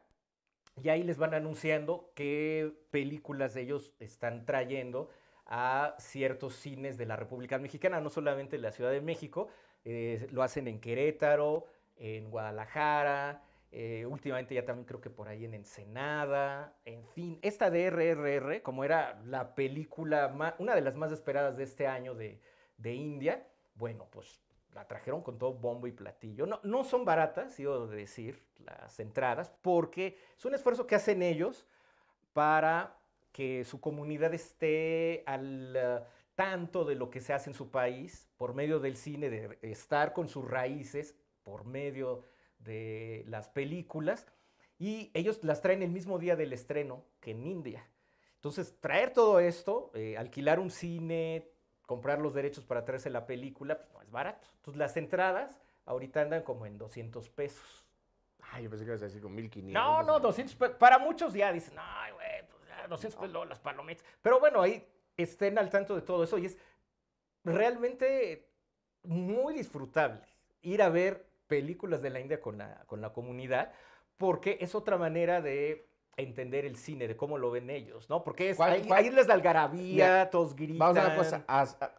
Y ahí les van anunciando qué películas de ellos están trayendo a ciertos cines de la República Mexicana, no solamente en la Ciudad de México, eh, lo hacen en Querétaro, en Guadalajara, eh, últimamente ya también creo que por ahí en Ensenada, en fin, esta de RRR, como era la película, una de las más esperadas de este año de, de, India, bueno, pues la trajeron con todo bombo y platillo. No, no son baratas, sigo de decir, las entradas, porque es un esfuerzo que hacen ellos para que su comunidad esté al uh, tanto de lo que se hace en su país por medio del cine, de estar con sus raíces por medio de las películas y ellos las traen el mismo día del estreno que en India. Entonces, traer todo esto, eh, alquilar un cine, comprar los derechos para traerse la película, pues no es barato. Entonces, las entradas ahorita andan como en 200 pesos. Ay, ah, yo pensé que ibas a decir con 1500. No, no, 200 pesos. Para muchos ya dicen, ay, güey, 200 pues, pesos las palomitas. Pero bueno, ahí estén al tanto de todo eso y es realmente muy disfrutable ir a ver películas de la India con la, con la comunidad, porque es otra manera de entender el cine, de cómo lo ven ellos, ¿no? Porque es, hay, de algarabía, todos gritan. Vamos a una cosa,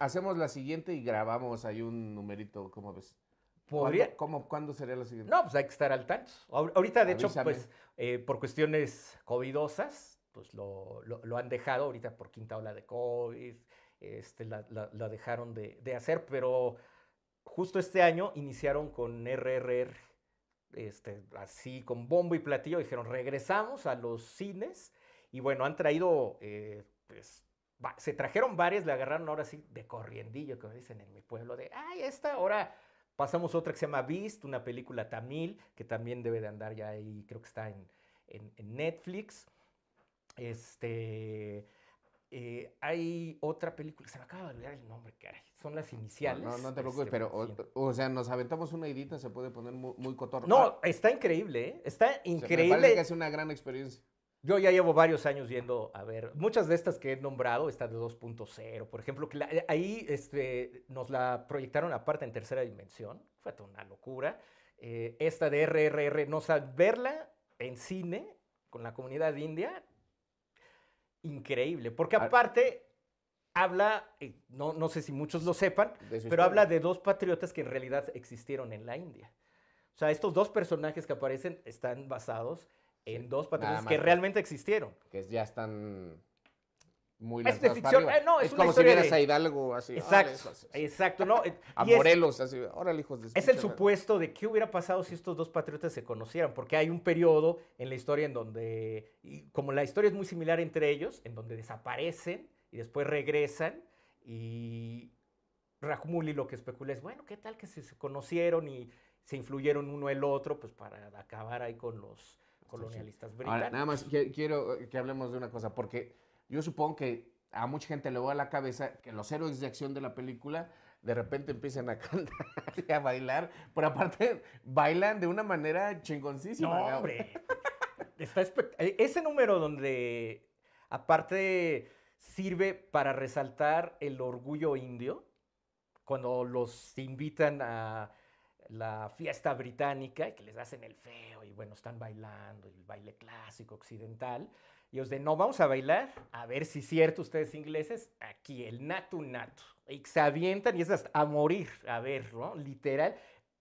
hacemos la siguiente y grabamos ahí un numerito, ¿cómo ves? ¿Podría? ¿Cómo, ¿Cuándo sería la siguiente? No, pues hay que estar al tanto. Ahorita, de hecho, pues, eh, por cuestiones covidosas, pues lo, lo, han dejado ahorita por quinta ola de COVID, este, la, dejaron de, de hacer, pero justo este año iniciaron con RRR, este, así con bombo y platillo, dijeron, regresamos a los cines y bueno, han traído, eh, pues, se trajeron varias, le agarraron ahora así de corriendillo, como dicen en mi pueblo, de, ay, esta, ahora pasamos otra que se llama Beast, una película tamil, que también debe de andar ya ahí, creo que está en, en Netflix. Este, eh, hay otra película, se me acaba de olvidar el nombre, Son las iniciales. No, no, te este, preocupes, pero, o, sea, nos aventamos una edita, se puede poner muy, muy cotorro. No, ah. está increíble, ¿eh? Está increíble. Se me que es una gran experiencia. Yo ya llevo varios años yendo a ver. Muchas de estas que he nombrado, esta de 2.0, por ejemplo, que eh, ahí este, nos la proyectaron aparte en tercera dimensión. Fue toda una locura. esta de RRR, no o verla en cine con la comunidad india, increíble, porque ah. aparte habla, eh, no, no sé si muchos lo sepan, pero habla de dos patriotas que en realidad existieron en la India. O sea, estos dos personajes que aparecen están basados en dos patriotas que realmente existieron. Que ya están es ficción. Eh, es, como si vieras a Hidalgo así. Exacto. a Morelos, así. Órale, hijos de. Es el supuesto de qué hubiera pasado si estos dos patriotas se conocieran, porque hay un periodo en la historia en donde, como la historia es muy similar entre ellos, en donde desaparecen y después regresan y Rajmuli lo que especula es, bueno, ¿qué tal que se conocieron y se influyeron uno el otro, pues para acabar ahí con los colonialistas británicos? nada más quiero que hablemos de una cosa, porque yo supongo que a mucha gente le va a la cabeza que los héroes de acción de la película de repente empiezan a cantar y a bailar, pero aparte bailan de una manera chingoncísima. No, hombre. Está eh, ese número donde aparte sirve para resaltar el orgullo indio cuando los invitan a la fiesta británica y que les hacen el feo y bueno, están bailando el baile clásico occidental. Y os de, no, vamos a bailar, a ver si es cierto, ustedes ingleses, aquí el natu natu. Y se avientan y esas a morir, a ver, ¿no? Literal.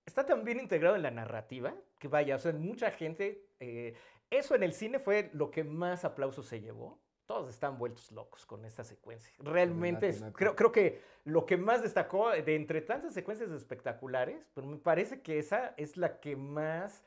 Está tan bien integrado en la narrativa que vaya, o sea, mucha gente... Eh, eso en el cine fue lo que más aplausos se llevó. Todos están vueltos locos con esta secuencia. Realmente, Creo, creo que lo que más destacó de entre tantas secuencias espectaculares, pero pues me parece que esa es la que más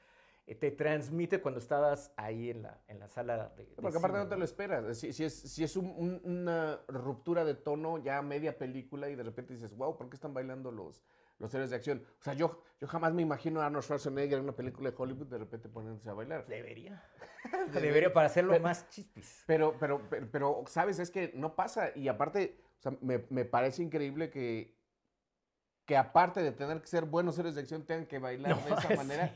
eh, te transmite cuando estabas ahí en la, en la sala de, Porque aparte no te lo esperas. Si, es, si es una ruptura de tono ya media película y de repente dices, wow, ¿por qué están bailando los, los héroes de acción? O sea, yo, yo jamás me imagino a Arnold Schwarzenegger en una película de Hollywood de repente poniéndose a bailar. Debería. Debería, para hacerlo más chispis. Pero, pero, pero, ¿sabes? Es que no pasa. Y aparte, o sea, me, parece increíble que que aparte de tener que ser buenos seres de acción, tengan que bailar de esa manera.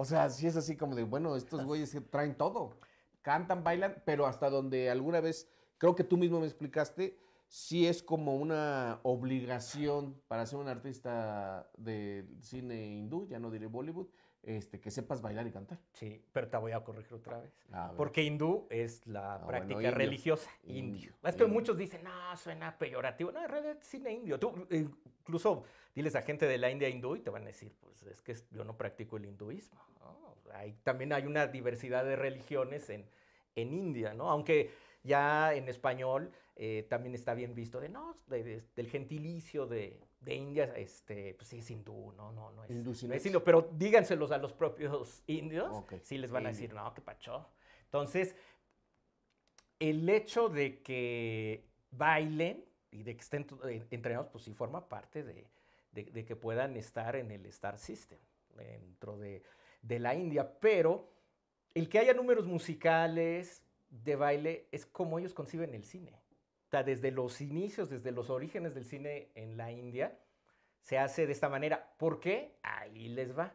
O sea, sí es así como de, bueno, estos güeyes traen todo. Cantan, bailan, pero hasta donde alguna vez, creo que tú mismo me explicaste, si es como una obligación para ser un artista de cine hindú, ya no diré Bollywood, este, que sepas bailar y cantar. Sí, pero te voy a corregir otra ah, vez. Porque hindú es la ah, práctica religiosa indio. Esto muchos dicen, no, suena peyorativo. No, en realidad es cine indio. Tú eh, incluso diles a gente de la India hindú y te van a decir, pues es que yo no practico el hinduismo. también hay una diversidad de religiones en, en India, ¿no? Aunque ya en español eh, también está bien visto de no, del gentilicio de, de este, pues sí es hindú, no, no, no es, no hindú, pero díganselos a los propios indios, sí les van a decir, no, qué pachó. Entonces, el hecho de que bailen y de que estén entrenados, pues sí forma parte de, que puedan estar en el Star System, dentro de la India, pero el que haya números musicales de baile es como ellos conciben el cine desde los inicios, desde los orígenes del cine en la India, se hace de esta manera. ¿Por qué? Ahí les va.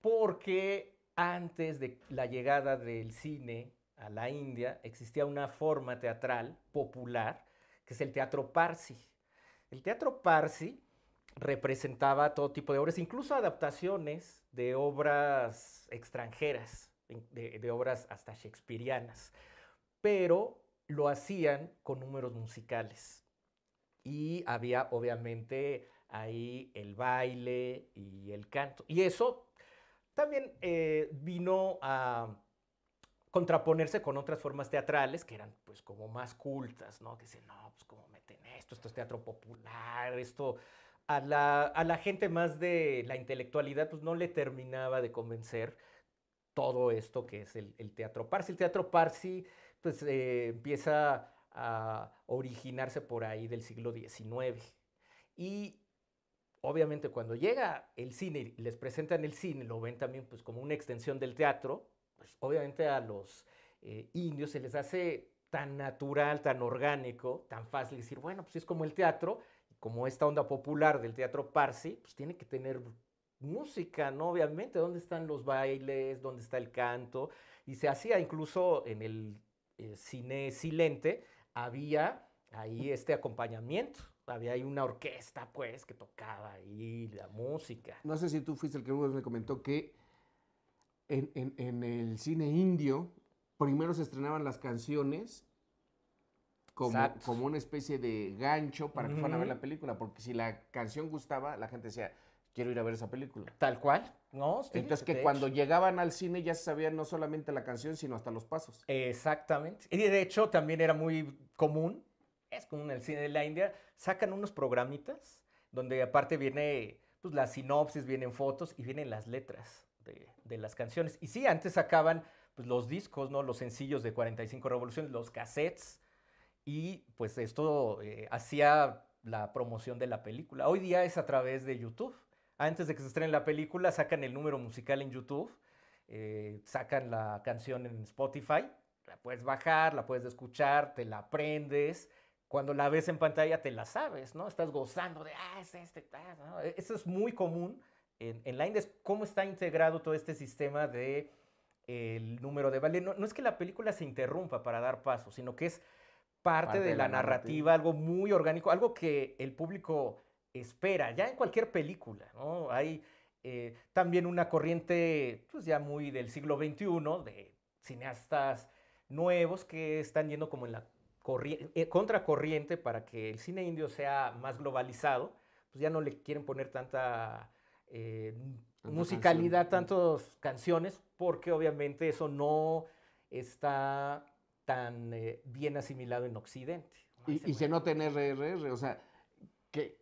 Porque antes de la llegada del cine a la India existía una forma teatral popular que es el teatro parsi. El teatro parsi representaba todo tipo de obras, incluso adaptaciones de obras extranjeras, de, obras hasta shakespearianas. Pero lo hacían con números musicales. Y había obviamente ahí el baile y el canto. Y eso también eh, vino a contraponerse con otras formas teatrales que eran pues como más cultas, ¿no? Que dicen, no, pues cómo meten esto, esto es teatro popular, esto a la, a la gente más de la intelectualidad pues no le terminaba de convencer todo esto que es el, el teatro parsi. El teatro parsi pues eh, empieza a originarse por ahí del siglo XIX. Y obviamente cuando llega el cine, les presentan el cine, lo ven también pues como una extensión del teatro, pues obviamente a los eh, indios se les hace tan natural, tan orgánico, tan fácil decir, bueno, pues es como el teatro, como esta onda popular del teatro Parsi, pues tiene que tener música, ¿no? Obviamente, ¿dónde están los bailes? ¿Dónde está el canto? Y se hacía incluso en el eh, cine silente, había ahí este acompañamiento. Había ahí una orquesta, pues, que tocaba ahí la música. No sé si tú fuiste el que me comentó que en, el cine indio primero se estrenaban las canciones como, como, una especie de gancho para que fueran a ver la película, porque si la canción gustaba, la gente decía, quiero ir a ver esa película. Tal cual, no, Entonces que cuando llegaban al cine ya se sabían no solamente la canción, sino hasta los pasos. Exactamente. Y de hecho también era muy común, es común en el cine de la India, sacan unos programitas donde aparte viene pues, la sinopsis, vienen fotos y vienen las letras de, las canciones. Y sí, antes sacaban pues, los discos, ¿no? los sencillos de 45 revoluciones, los cassettes, y pues esto eh, hacía la promoción de la película. Hoy día es a través de YouTube antes de que se estrene la película, sacan el número musical en YouTube, eh, sacan la canción en Spotify, la puedes bajar, la puedes escuchar, te la aprendes. Cuando la ves en pantalla te la sabes, ¿no? Estás gozando de, ah, es este, tal. ¿no? E-, eso es muy común en, en la Indes. ¿Cómo está integrado todo este sistema de el número de baile. No, es que la película se interrumpa para dar paso, sino que es parte, de, la, narrativa, algo muy orgánico, algo que el público espera, ya en cualquier película, ¿no? Hay eh, también una corriente, pues ya muy del siglo XXI, de cineastas nuevos que están yendo como en la eh, contracorriente para que el cine indio sea más globalizado, pues ya no le quieren poner tanta eh, musicalidad, tantas canciones, porque obviamente eso no está tan bien asimilado en Occidente. Y, y se nota en RRR, o sea, que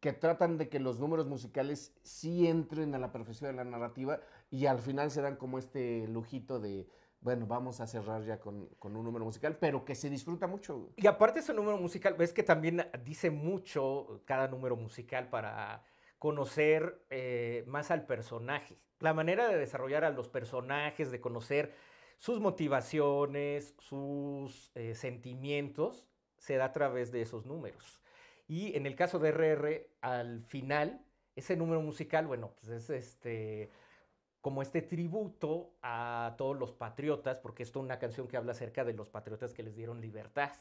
que tratan de que los números musicales sí entren a la perfección de la narrativa y al final se dan como este lujito de, bueno, vamos a cerrar ya con, un número musical, pero que se disfruta mucho. Y aparte ese número musical, ves que también dice mucho cada número musical para conocer eh, más al personaje. La manera de desarrollar a los personajes, de conocer sus motivaciones, sus eh, sentimientos, se da a través de esos números. Y en el caso de RR, al final, ese número musical, bueno, pues es este como este tributo a todos los patriotas, porque esto es una canción que habla acerca de los patriotas que les dieron libertad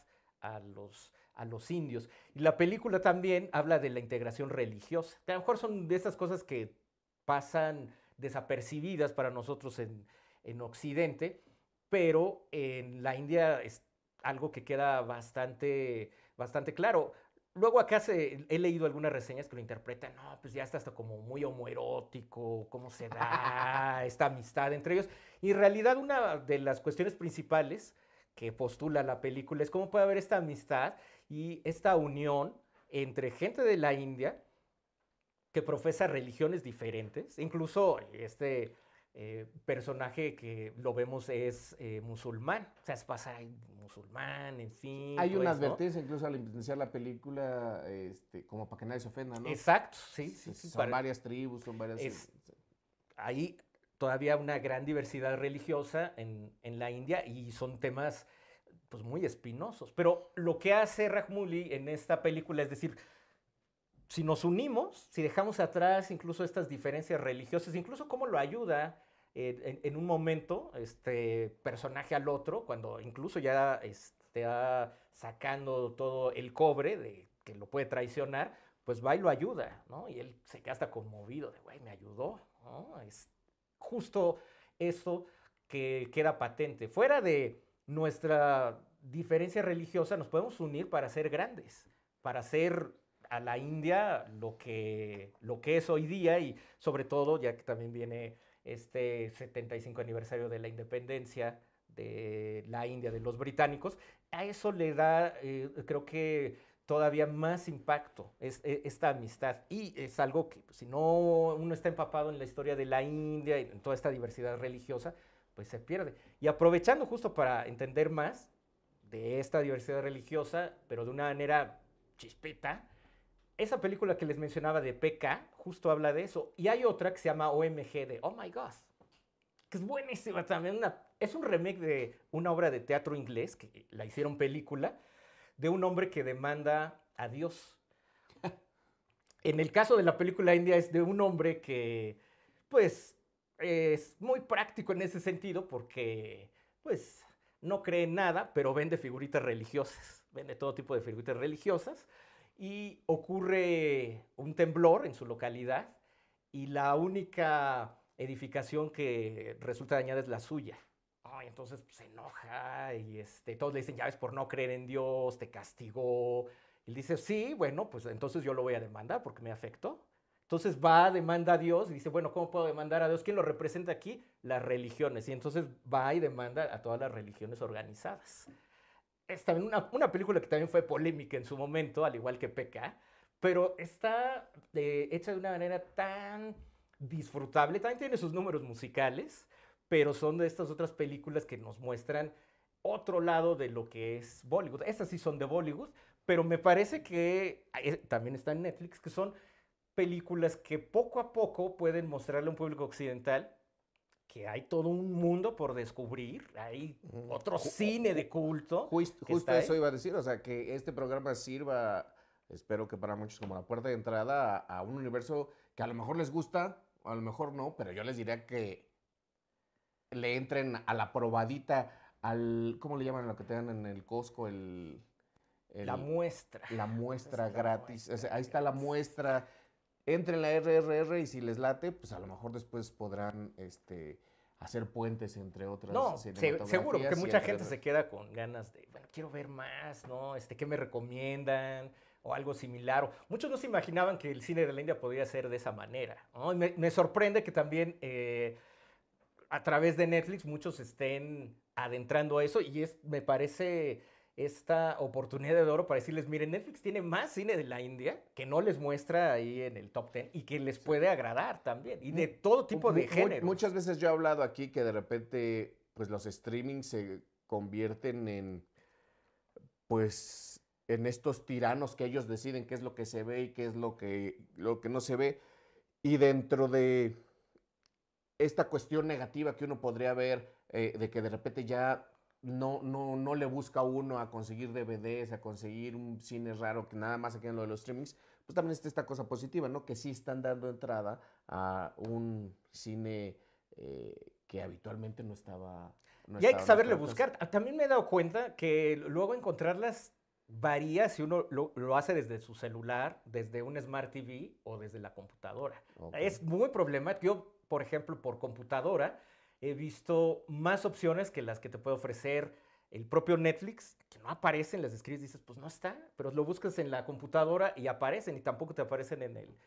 a los, a los indios. Y la película también habla de la integración religiosa, a lo mejor son de esas cosas que pasan desapercibidas para nosotros en, en Occidente, pero en la India es algo que queda bastante, bastante claro. Luego acá he leído algunas reseñas que lo interpretan, no, pues ya está hasta como muy homoerótico, cómo se da esta amistad entre ellos. Y en realidad una de las cuestiones principales que postula la película es cómo puede haber esta amistad y esta unión entre gente de la India que profesa religiones diferentes, incluso este eh, personaje que lo vemos es eh, musulmán, o sea, se pasa musulmán, en fin. Hay una advertencia incluso al influenciar la película, este, como para que nadie se ofenda, ¿no? Exacto, sí, sí. son varias tribus, son varias... todavía una gran diversidad religiosa en, en la India y son temas pues muy espinosos. Pero lo que hace Rahmuli en esta película es decir, si nos unimos, si dejamos atrás incluso estas diferencias religiosas, incluso cómo lo ayuda en, un momento este personaje al otro, cuando incluso ya está sacando todo el cobre de que lo puede traicionar, pues va y lo ayuda, ¿no? Y él se queda hasta conmovido de, güey, me ayudó, ¿no? Es justo eso que queda patente. Fuera de nuestra diferencia religiosa, nos podemos unir para ser grandes, para ser a la India lo que, lo que es hoy día y sobre todo, ya que también viene este 75 aniversario de la independencia de la India, de los británicos, a eso le da, eh, creo que todavía más impacto es, e, esta amistad. Y es algo que pues, si no uno está empapado en la historia de la India y en toda esta diversidad religiosa, pues se pierde. Y aprovechando justo para entender más de esta diversidad religiosa, pero de una manera chispeta, esa película que les mencionaba de PK, justo habla de eso. Y hay otra que se llama OMG de Oh My God, que es buenísima también. es un remake de una obra de teatro inglés, que la hicieron película, de un hombre que demanda a Dios. en el caso de la película india es de un hombre que, pues, es muy práctico en ese sentido porque, pues, no cree en nada, pero vende figuritas religiosas, vende todo tipo de figuritas religiosas y ocurre un temblor en su localidad y la única edificación que resulta dañada es la suya. entonces pues, se enoja y este, todos le dicen, ya ves, por no creer en Dios, te castigó. Y él dice, sí, bueno, pues entonces yo lo voy a demandar porque me afectó. Entonces va, demanda a Dios y dice, bueno, ¿cómo puedo demandar a Dios? ¿Quién lo representa aquí? Las religiones. Y entonces va y demanda a todas las religiones organizadas es también una, película que también fue polémica en su momento, al igual que PK, pero está eh, hecha de una manera tan disfrutable. También tiene sus números musicales, pero son de estas otras películas que nos muestran otro lado de lo que es Bollywood. Estas sí son de Bollywood, pero me parece que ah, eh, también está en Netflix, que son películas que poco a poco pueden mostrarle a un público occidental que hay todo un mundo por descubrir, hay otro cine de culto. justo eso iba a decir, o sea, que este programa sirva, espero que para muchos, como la puerta de entrada a, un universo que a lo mejor les gusta, a lo mejor no, pero yo les diría que le entren a la probadita, al, ¿cómo le llaman lo que te dan en el Costco? El, la muestra. La muestra gratis, ahí está la muestra entren la RRR y si les late, pues a lo mejor después podrán este, hacer puentes entre otras. No, seguro que mucha gente se queda con ganas de, bueno, quiero ver más, ¿no? Este, ¿Qué me recomiendan? O algo similar. muchos no se imaginaban que el cine de la India podía ser de esa manera. Me, sorprende que también eh, a través de Netflix muchos estén adentrando a eso y es, me parece esta oportunidad de oro para decirles, miren, Netflix tiene más cine de la India que no les muestra ahí en el top 10 y que les puede agradar también, y de mm, todo tipo de género. Muchas veces yo he hablado aquí que de repente, pues los streamings se convierten en, pues, en estos tiranos que ellos deciden qué es lo que se ve y qué es lo que, lo que no se ve. Y dentro de esta cuestión negativa que uno podría ver, eh, de que de repente ya no, no, no le busca uno a conseguir DVDs, a conseguir un cine raro que nada más aquí en lo de los streamings, pues también está esta cosa positiva, ¿no? Que sí están dando entrada a un cine eh, que habitualmente no estaba... y hay que saberle buscar. Ah, también me he dado cuenta que luego encontrarlas varía si uno lo, hace desde su celular, desde un Smart TV o desde la computadora. Es muy problemático. Yo, por ejemplo, por computadora, he visto más opciones que las que te puede ofrecer el propio Netflix, que no aparecen, las escribes dices, pues no está, pero lo buscas en la computadora y aparecen y tampoco te aparecen en el,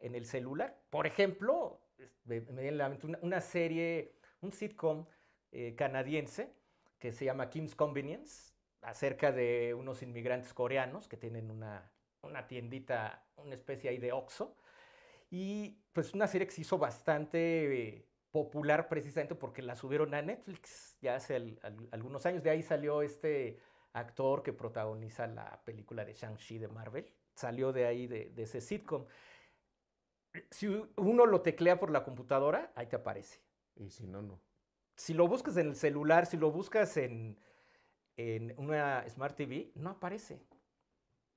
en el celular. Por ejemplo, me, me la una, una, serie, un sitcom eh, canadiense que se llama Kim's Convenience, acerca de unos inmigrantes coreanos que tienen una, una tiendita, una especie ahí de Oxxo, y pues una serie que se hizo bastante... Eh, popular precisamente porque la subieron a Netflix ya hace algunos años. De ahí salió este actor que protagoniza la película de Shang-Chi de Marvel. Salió de ahí, de, ese sitcom. Si uno lo teclea por la computadora, ahí te aparece. Y si no, no. Si lo buscas en el celular, si lo buscas en una Smart TV, no aparece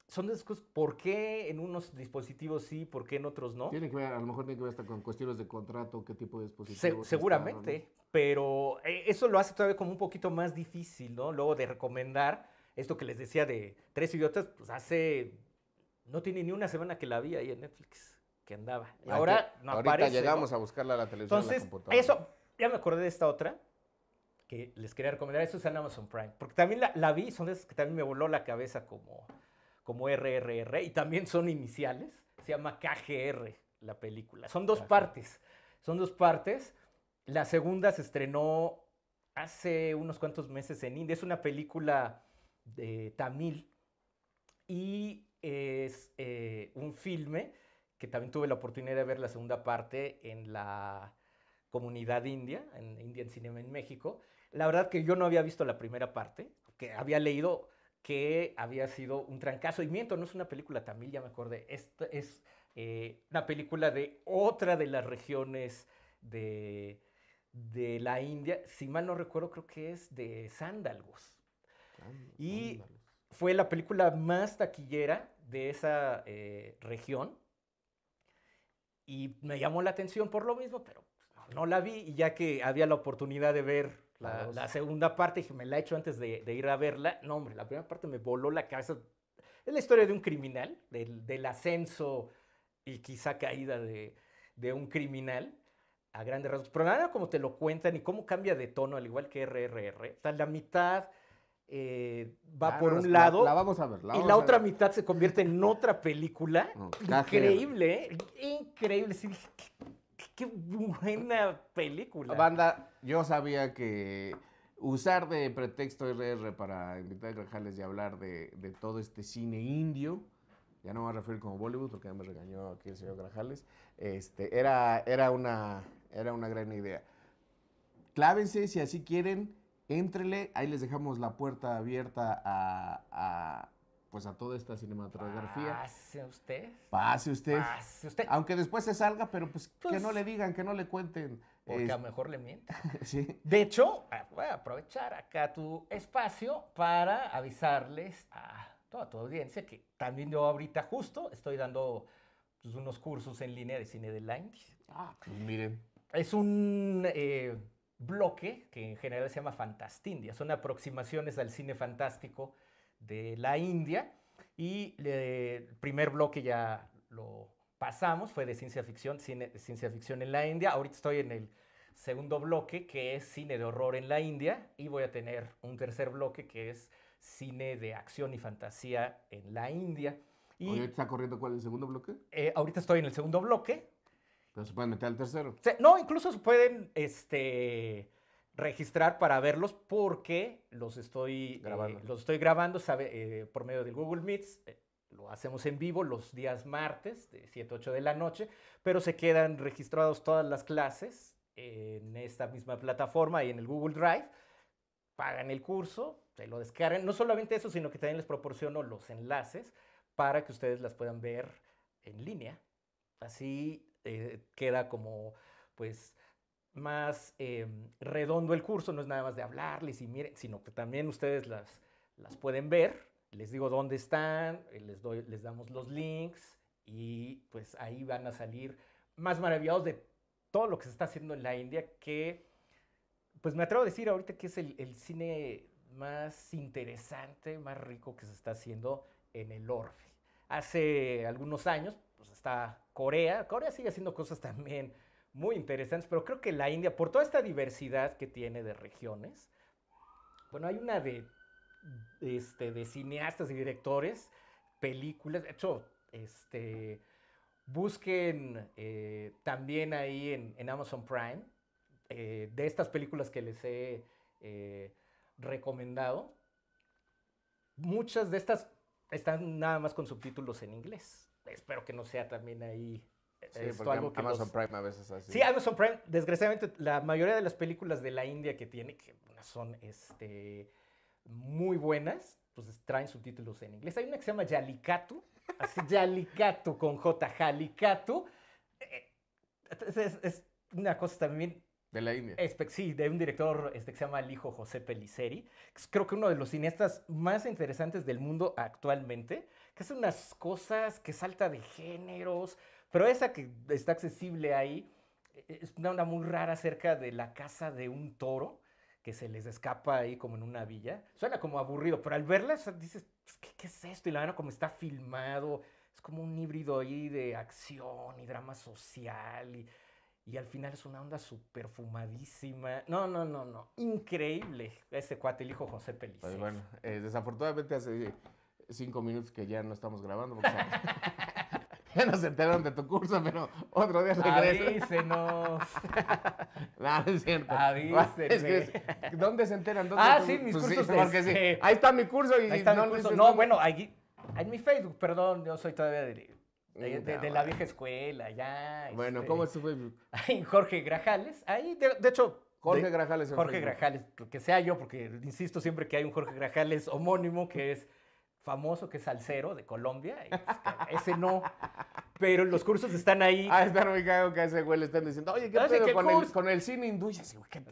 son de esas cosas, ¿por qué en unos dispositivos sí, por qué en otros no? Tiene que ver, a lo mejor tiene que ver hasta con cuestiones de contrato, qué tipo de dispositivos. seguramente, pero eh, eso lo hace todavía como un poquito más difícil, ¿no? Luego de recomendar esto que les decía de Tres Idiotas, pues hace, no tiene ni una semana que la vi ahí en Netflix, que andaba. Y ah, ahora no no ahorita llegamos a buscarla a la televisión. Entonces, eso, ya me acordé de esta otra, que les quería recomendar, eso es en Amazon Prime, porque también la, la vi, son de esas que también me voló la cabeza como como RRR y también son iniciales. Se llama KGR la película. Son dos partes. Son dos partes. La segunda se estrenó hace unos cuantos meses en India. Es una película de tamil y es eh, un filme que también tuve la oportunidad de ver la segunda parte en la comunidad india, en Indian Cinema en México. La verdad que yo no había visto la primera parte, que había leído que había sido un trancazo. Y miento, no es una película tamil, ya me acordé. es eh, una película de otra de las regiones de, la India. Si mal no recuerdo, creo que es de Sándalgos. Y fue la película más taquillera de esa eh, región. Y me llamó la atención por lo mismo, pero no la vi. Y ya que había la oportunidad de ver la, segunda parte, me la he hecho antes de, ir a verla. No, hombre, la primera parte me voló la cabeza. Es la historia de un criminal, del, ascenso y quizá caída de, un criminal a grandes rasgos. Pero nada como te lo cuentan y cómo cambia de tono, al igual que RRR. la mitad eh, va ah, por un lado. La, vamos a ver. y la otra mitad se convierte en otra película. increíble, ¿eh? increíble. Sí, qué buena película. Banda, yo sabía que usar de pretexto RR para invitar a Grajales y hablar de, todo este cine indio, ya no me voy a referir como Bollywood porque ya me regañó aquí el señor Grajales, este, era, era, una, era una gran idea. Clávense si así quieren, éntrele, ahí les dejamos la puerta abierta a pues a toda esta cinematografía. Pase usted. Pase usted. Pase usted. Aunque después se salga, pero pues, que pues no le digan, que no le cuenten. Porque a lo mejor le mientan. sí. De hecho, ah, voy a aprovechar acá tu espacio para avisarles a toda tu audiencia que también yo ahorita justo estoy dando pues, unos cursos en línea de cine de line. Ah, pues miren. Es un... Eh, bloque que en general se llama Fantastindia. Son aproximaciones al cine fantástico de la India. Y el primer bloque ya lo pasamos, fue de ciencia ficción, cine, ciencia ficción en la India. Ahorita estoy en el segundo bloque, que es cine de horror en la India. Y voy a tener un tercer bloque, que es cine de acción y fantasía en la India. Y, ¿Está corriendo cuál el segundo bloque? Eh, ahorita estoy en el segundo bloque. Pero pueden meter al tercero. no, incluso se pueden este, registrar para verlos porque los estoy eh, grabando, los estoy grabando sabe, eh, por medio del Google Meets. Eh, lo hacemos en vivo los días martes de 7 a 8 de la noche, pero se quedan registrados todas las clases en esta misma plataforma y en el Google Drive. Pagan el curso, se lo descargan. No solamente eso, sino que también les proporciono los enlaces para que ustedes las puedan ver en línea. Así queda como, pues, más em, redondo el curso, no es nada más de hablarles y miren, sino que también ustedes las, las pueden ver, les digo dónde están, eh, les, doy, les damos los links y pues ahí van a salir más maravillados de todo lo que se está haciendo en la India, que pues me atrevo a decir ahorita que es el, el cine más interesante, más rico que se está haciendo en el Orfe. Hace algunos años, pues está Corea, Corea sigue haciendo cosas también muy interesantes, pero creo que la India, por toda esta diversidad que tiene de regiones, bueno, hay una de, este, de cineastas y directores, películas, de hecho, este, busquen eh, también ahí en, Amazon Prime, eh, de estas películas que les he eh, recomendado, muchas de estas están nada más con subtítulos en inglés. Espero que no sea también ahí Amazon Prime a veces así. Sí, Amazon Prime, desgraciadamente, la mayoría de las películas de la India que tiene, que son este, muy buenas, pues traen subtítulos en inglés. Hay una que se llama Yalikatu, así Yalikatu con J, Jalikatu. Eh, eh, es, una cosa también... De la India. sí, de un director este, que se llama el hijo José Peliceri, creo que uno de los cineastas más interesantes del mundo actualmente, que hace unas cosas que salta de géneros, pero esa que está accesible ahí eh, es una onda muy rara cerca de la casa de un toro que se les escapa ahí como en una villa. Suena como aburrido, pero al verla dices, pues, ¿qué, es esto? Y la verdad como está filmado, es como un híbrido ahí de acción y drama social y, y al final es una onda súper fumadísima. No, no, no, no. Increíble ese cuate, el hijo José Peliz. Pues bueno, eh, desafortunadamente hace cinco minutos que ya no estamos grabando. Porque... ya se enteraron de tu curso, pero otro día regresa. Avísenos. no, no es cierto. Avísenos. Es que, ¿Dónde se enteran? ah, sí, mis cursos. sí. Ahí está mi curso y Ahí no, curso. no, bueno, ahí, en mi Facebook, perdón, yo soy todavía de, la vieja escuela, ya. Bueno, este. ¿cómo es tu Facebook? Ahí, Jorge Grajales. Ahí, de hecho, Jorge Grajales. Jorge Grajales, que sea yo, porque insisto siempre que hay un Jorge Grajales homónimo que es famoso que es salsero de Colombia. Pues, ese no. Pero los cursos están ahí. Ah, están muy cagado que ese güey le están diciendo, oye, ¿qué pedo con, el, con el cine hindú?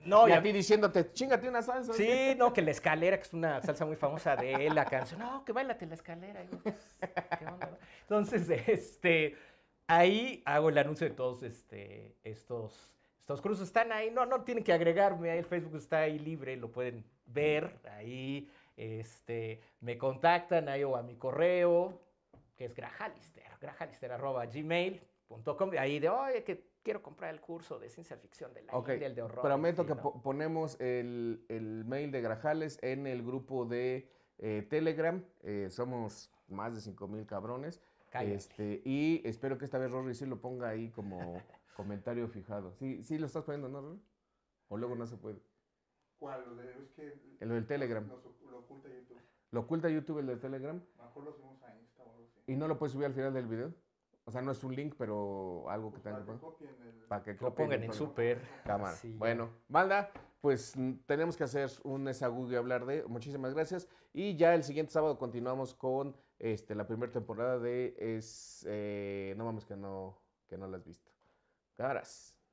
No, y, a, ti diciéndote, chingate una salsa. Sí, no, que la escalera, que es una salsa muy famosa de él, la canción. No, que bailate la escalera. Pues, Entonces, este, ahí hago el anuncio de todos este, estos, estos cursos. Están ahí, no, no tienen que agregarme, ahí el Facebook está ahí libre, lo pueden ver ahí. Este, me contactan ahí o a mi correo, que es grajalister, grajalister.gmail.com. Ahí de, oye, que quiero comprar el curso de ciencia ficción de la okay. de horror. Prometo que ponemos el, mail de Grajales en el grupo de eh, Telegram. Eh, somos más de 5 mil cabrones. Este, y espero que esta vez Rory sí lo ponga ahí como comentario fijado. Sí, sí lo estás poniendo, ¿no, Rory? O luego no se puede. ¿Cuál? Lo, de, el del Telegram. lo oculta YouTube. el de Telegram. Mejor lo subimos a Insta o ¿Y no lo puedes subir al final del video? O sea, no es un link, pero algo que tenga que pues Para que lo pongan en super. Cámara. Bueno, Malda, pues tenemos que hacer un desagudo y hablar de. Muchísimas gracias. Y ya el siguiente sábado continuamos con este, la primera temporada de. Es, eh, no vamos que no, que no la has visto. Caras.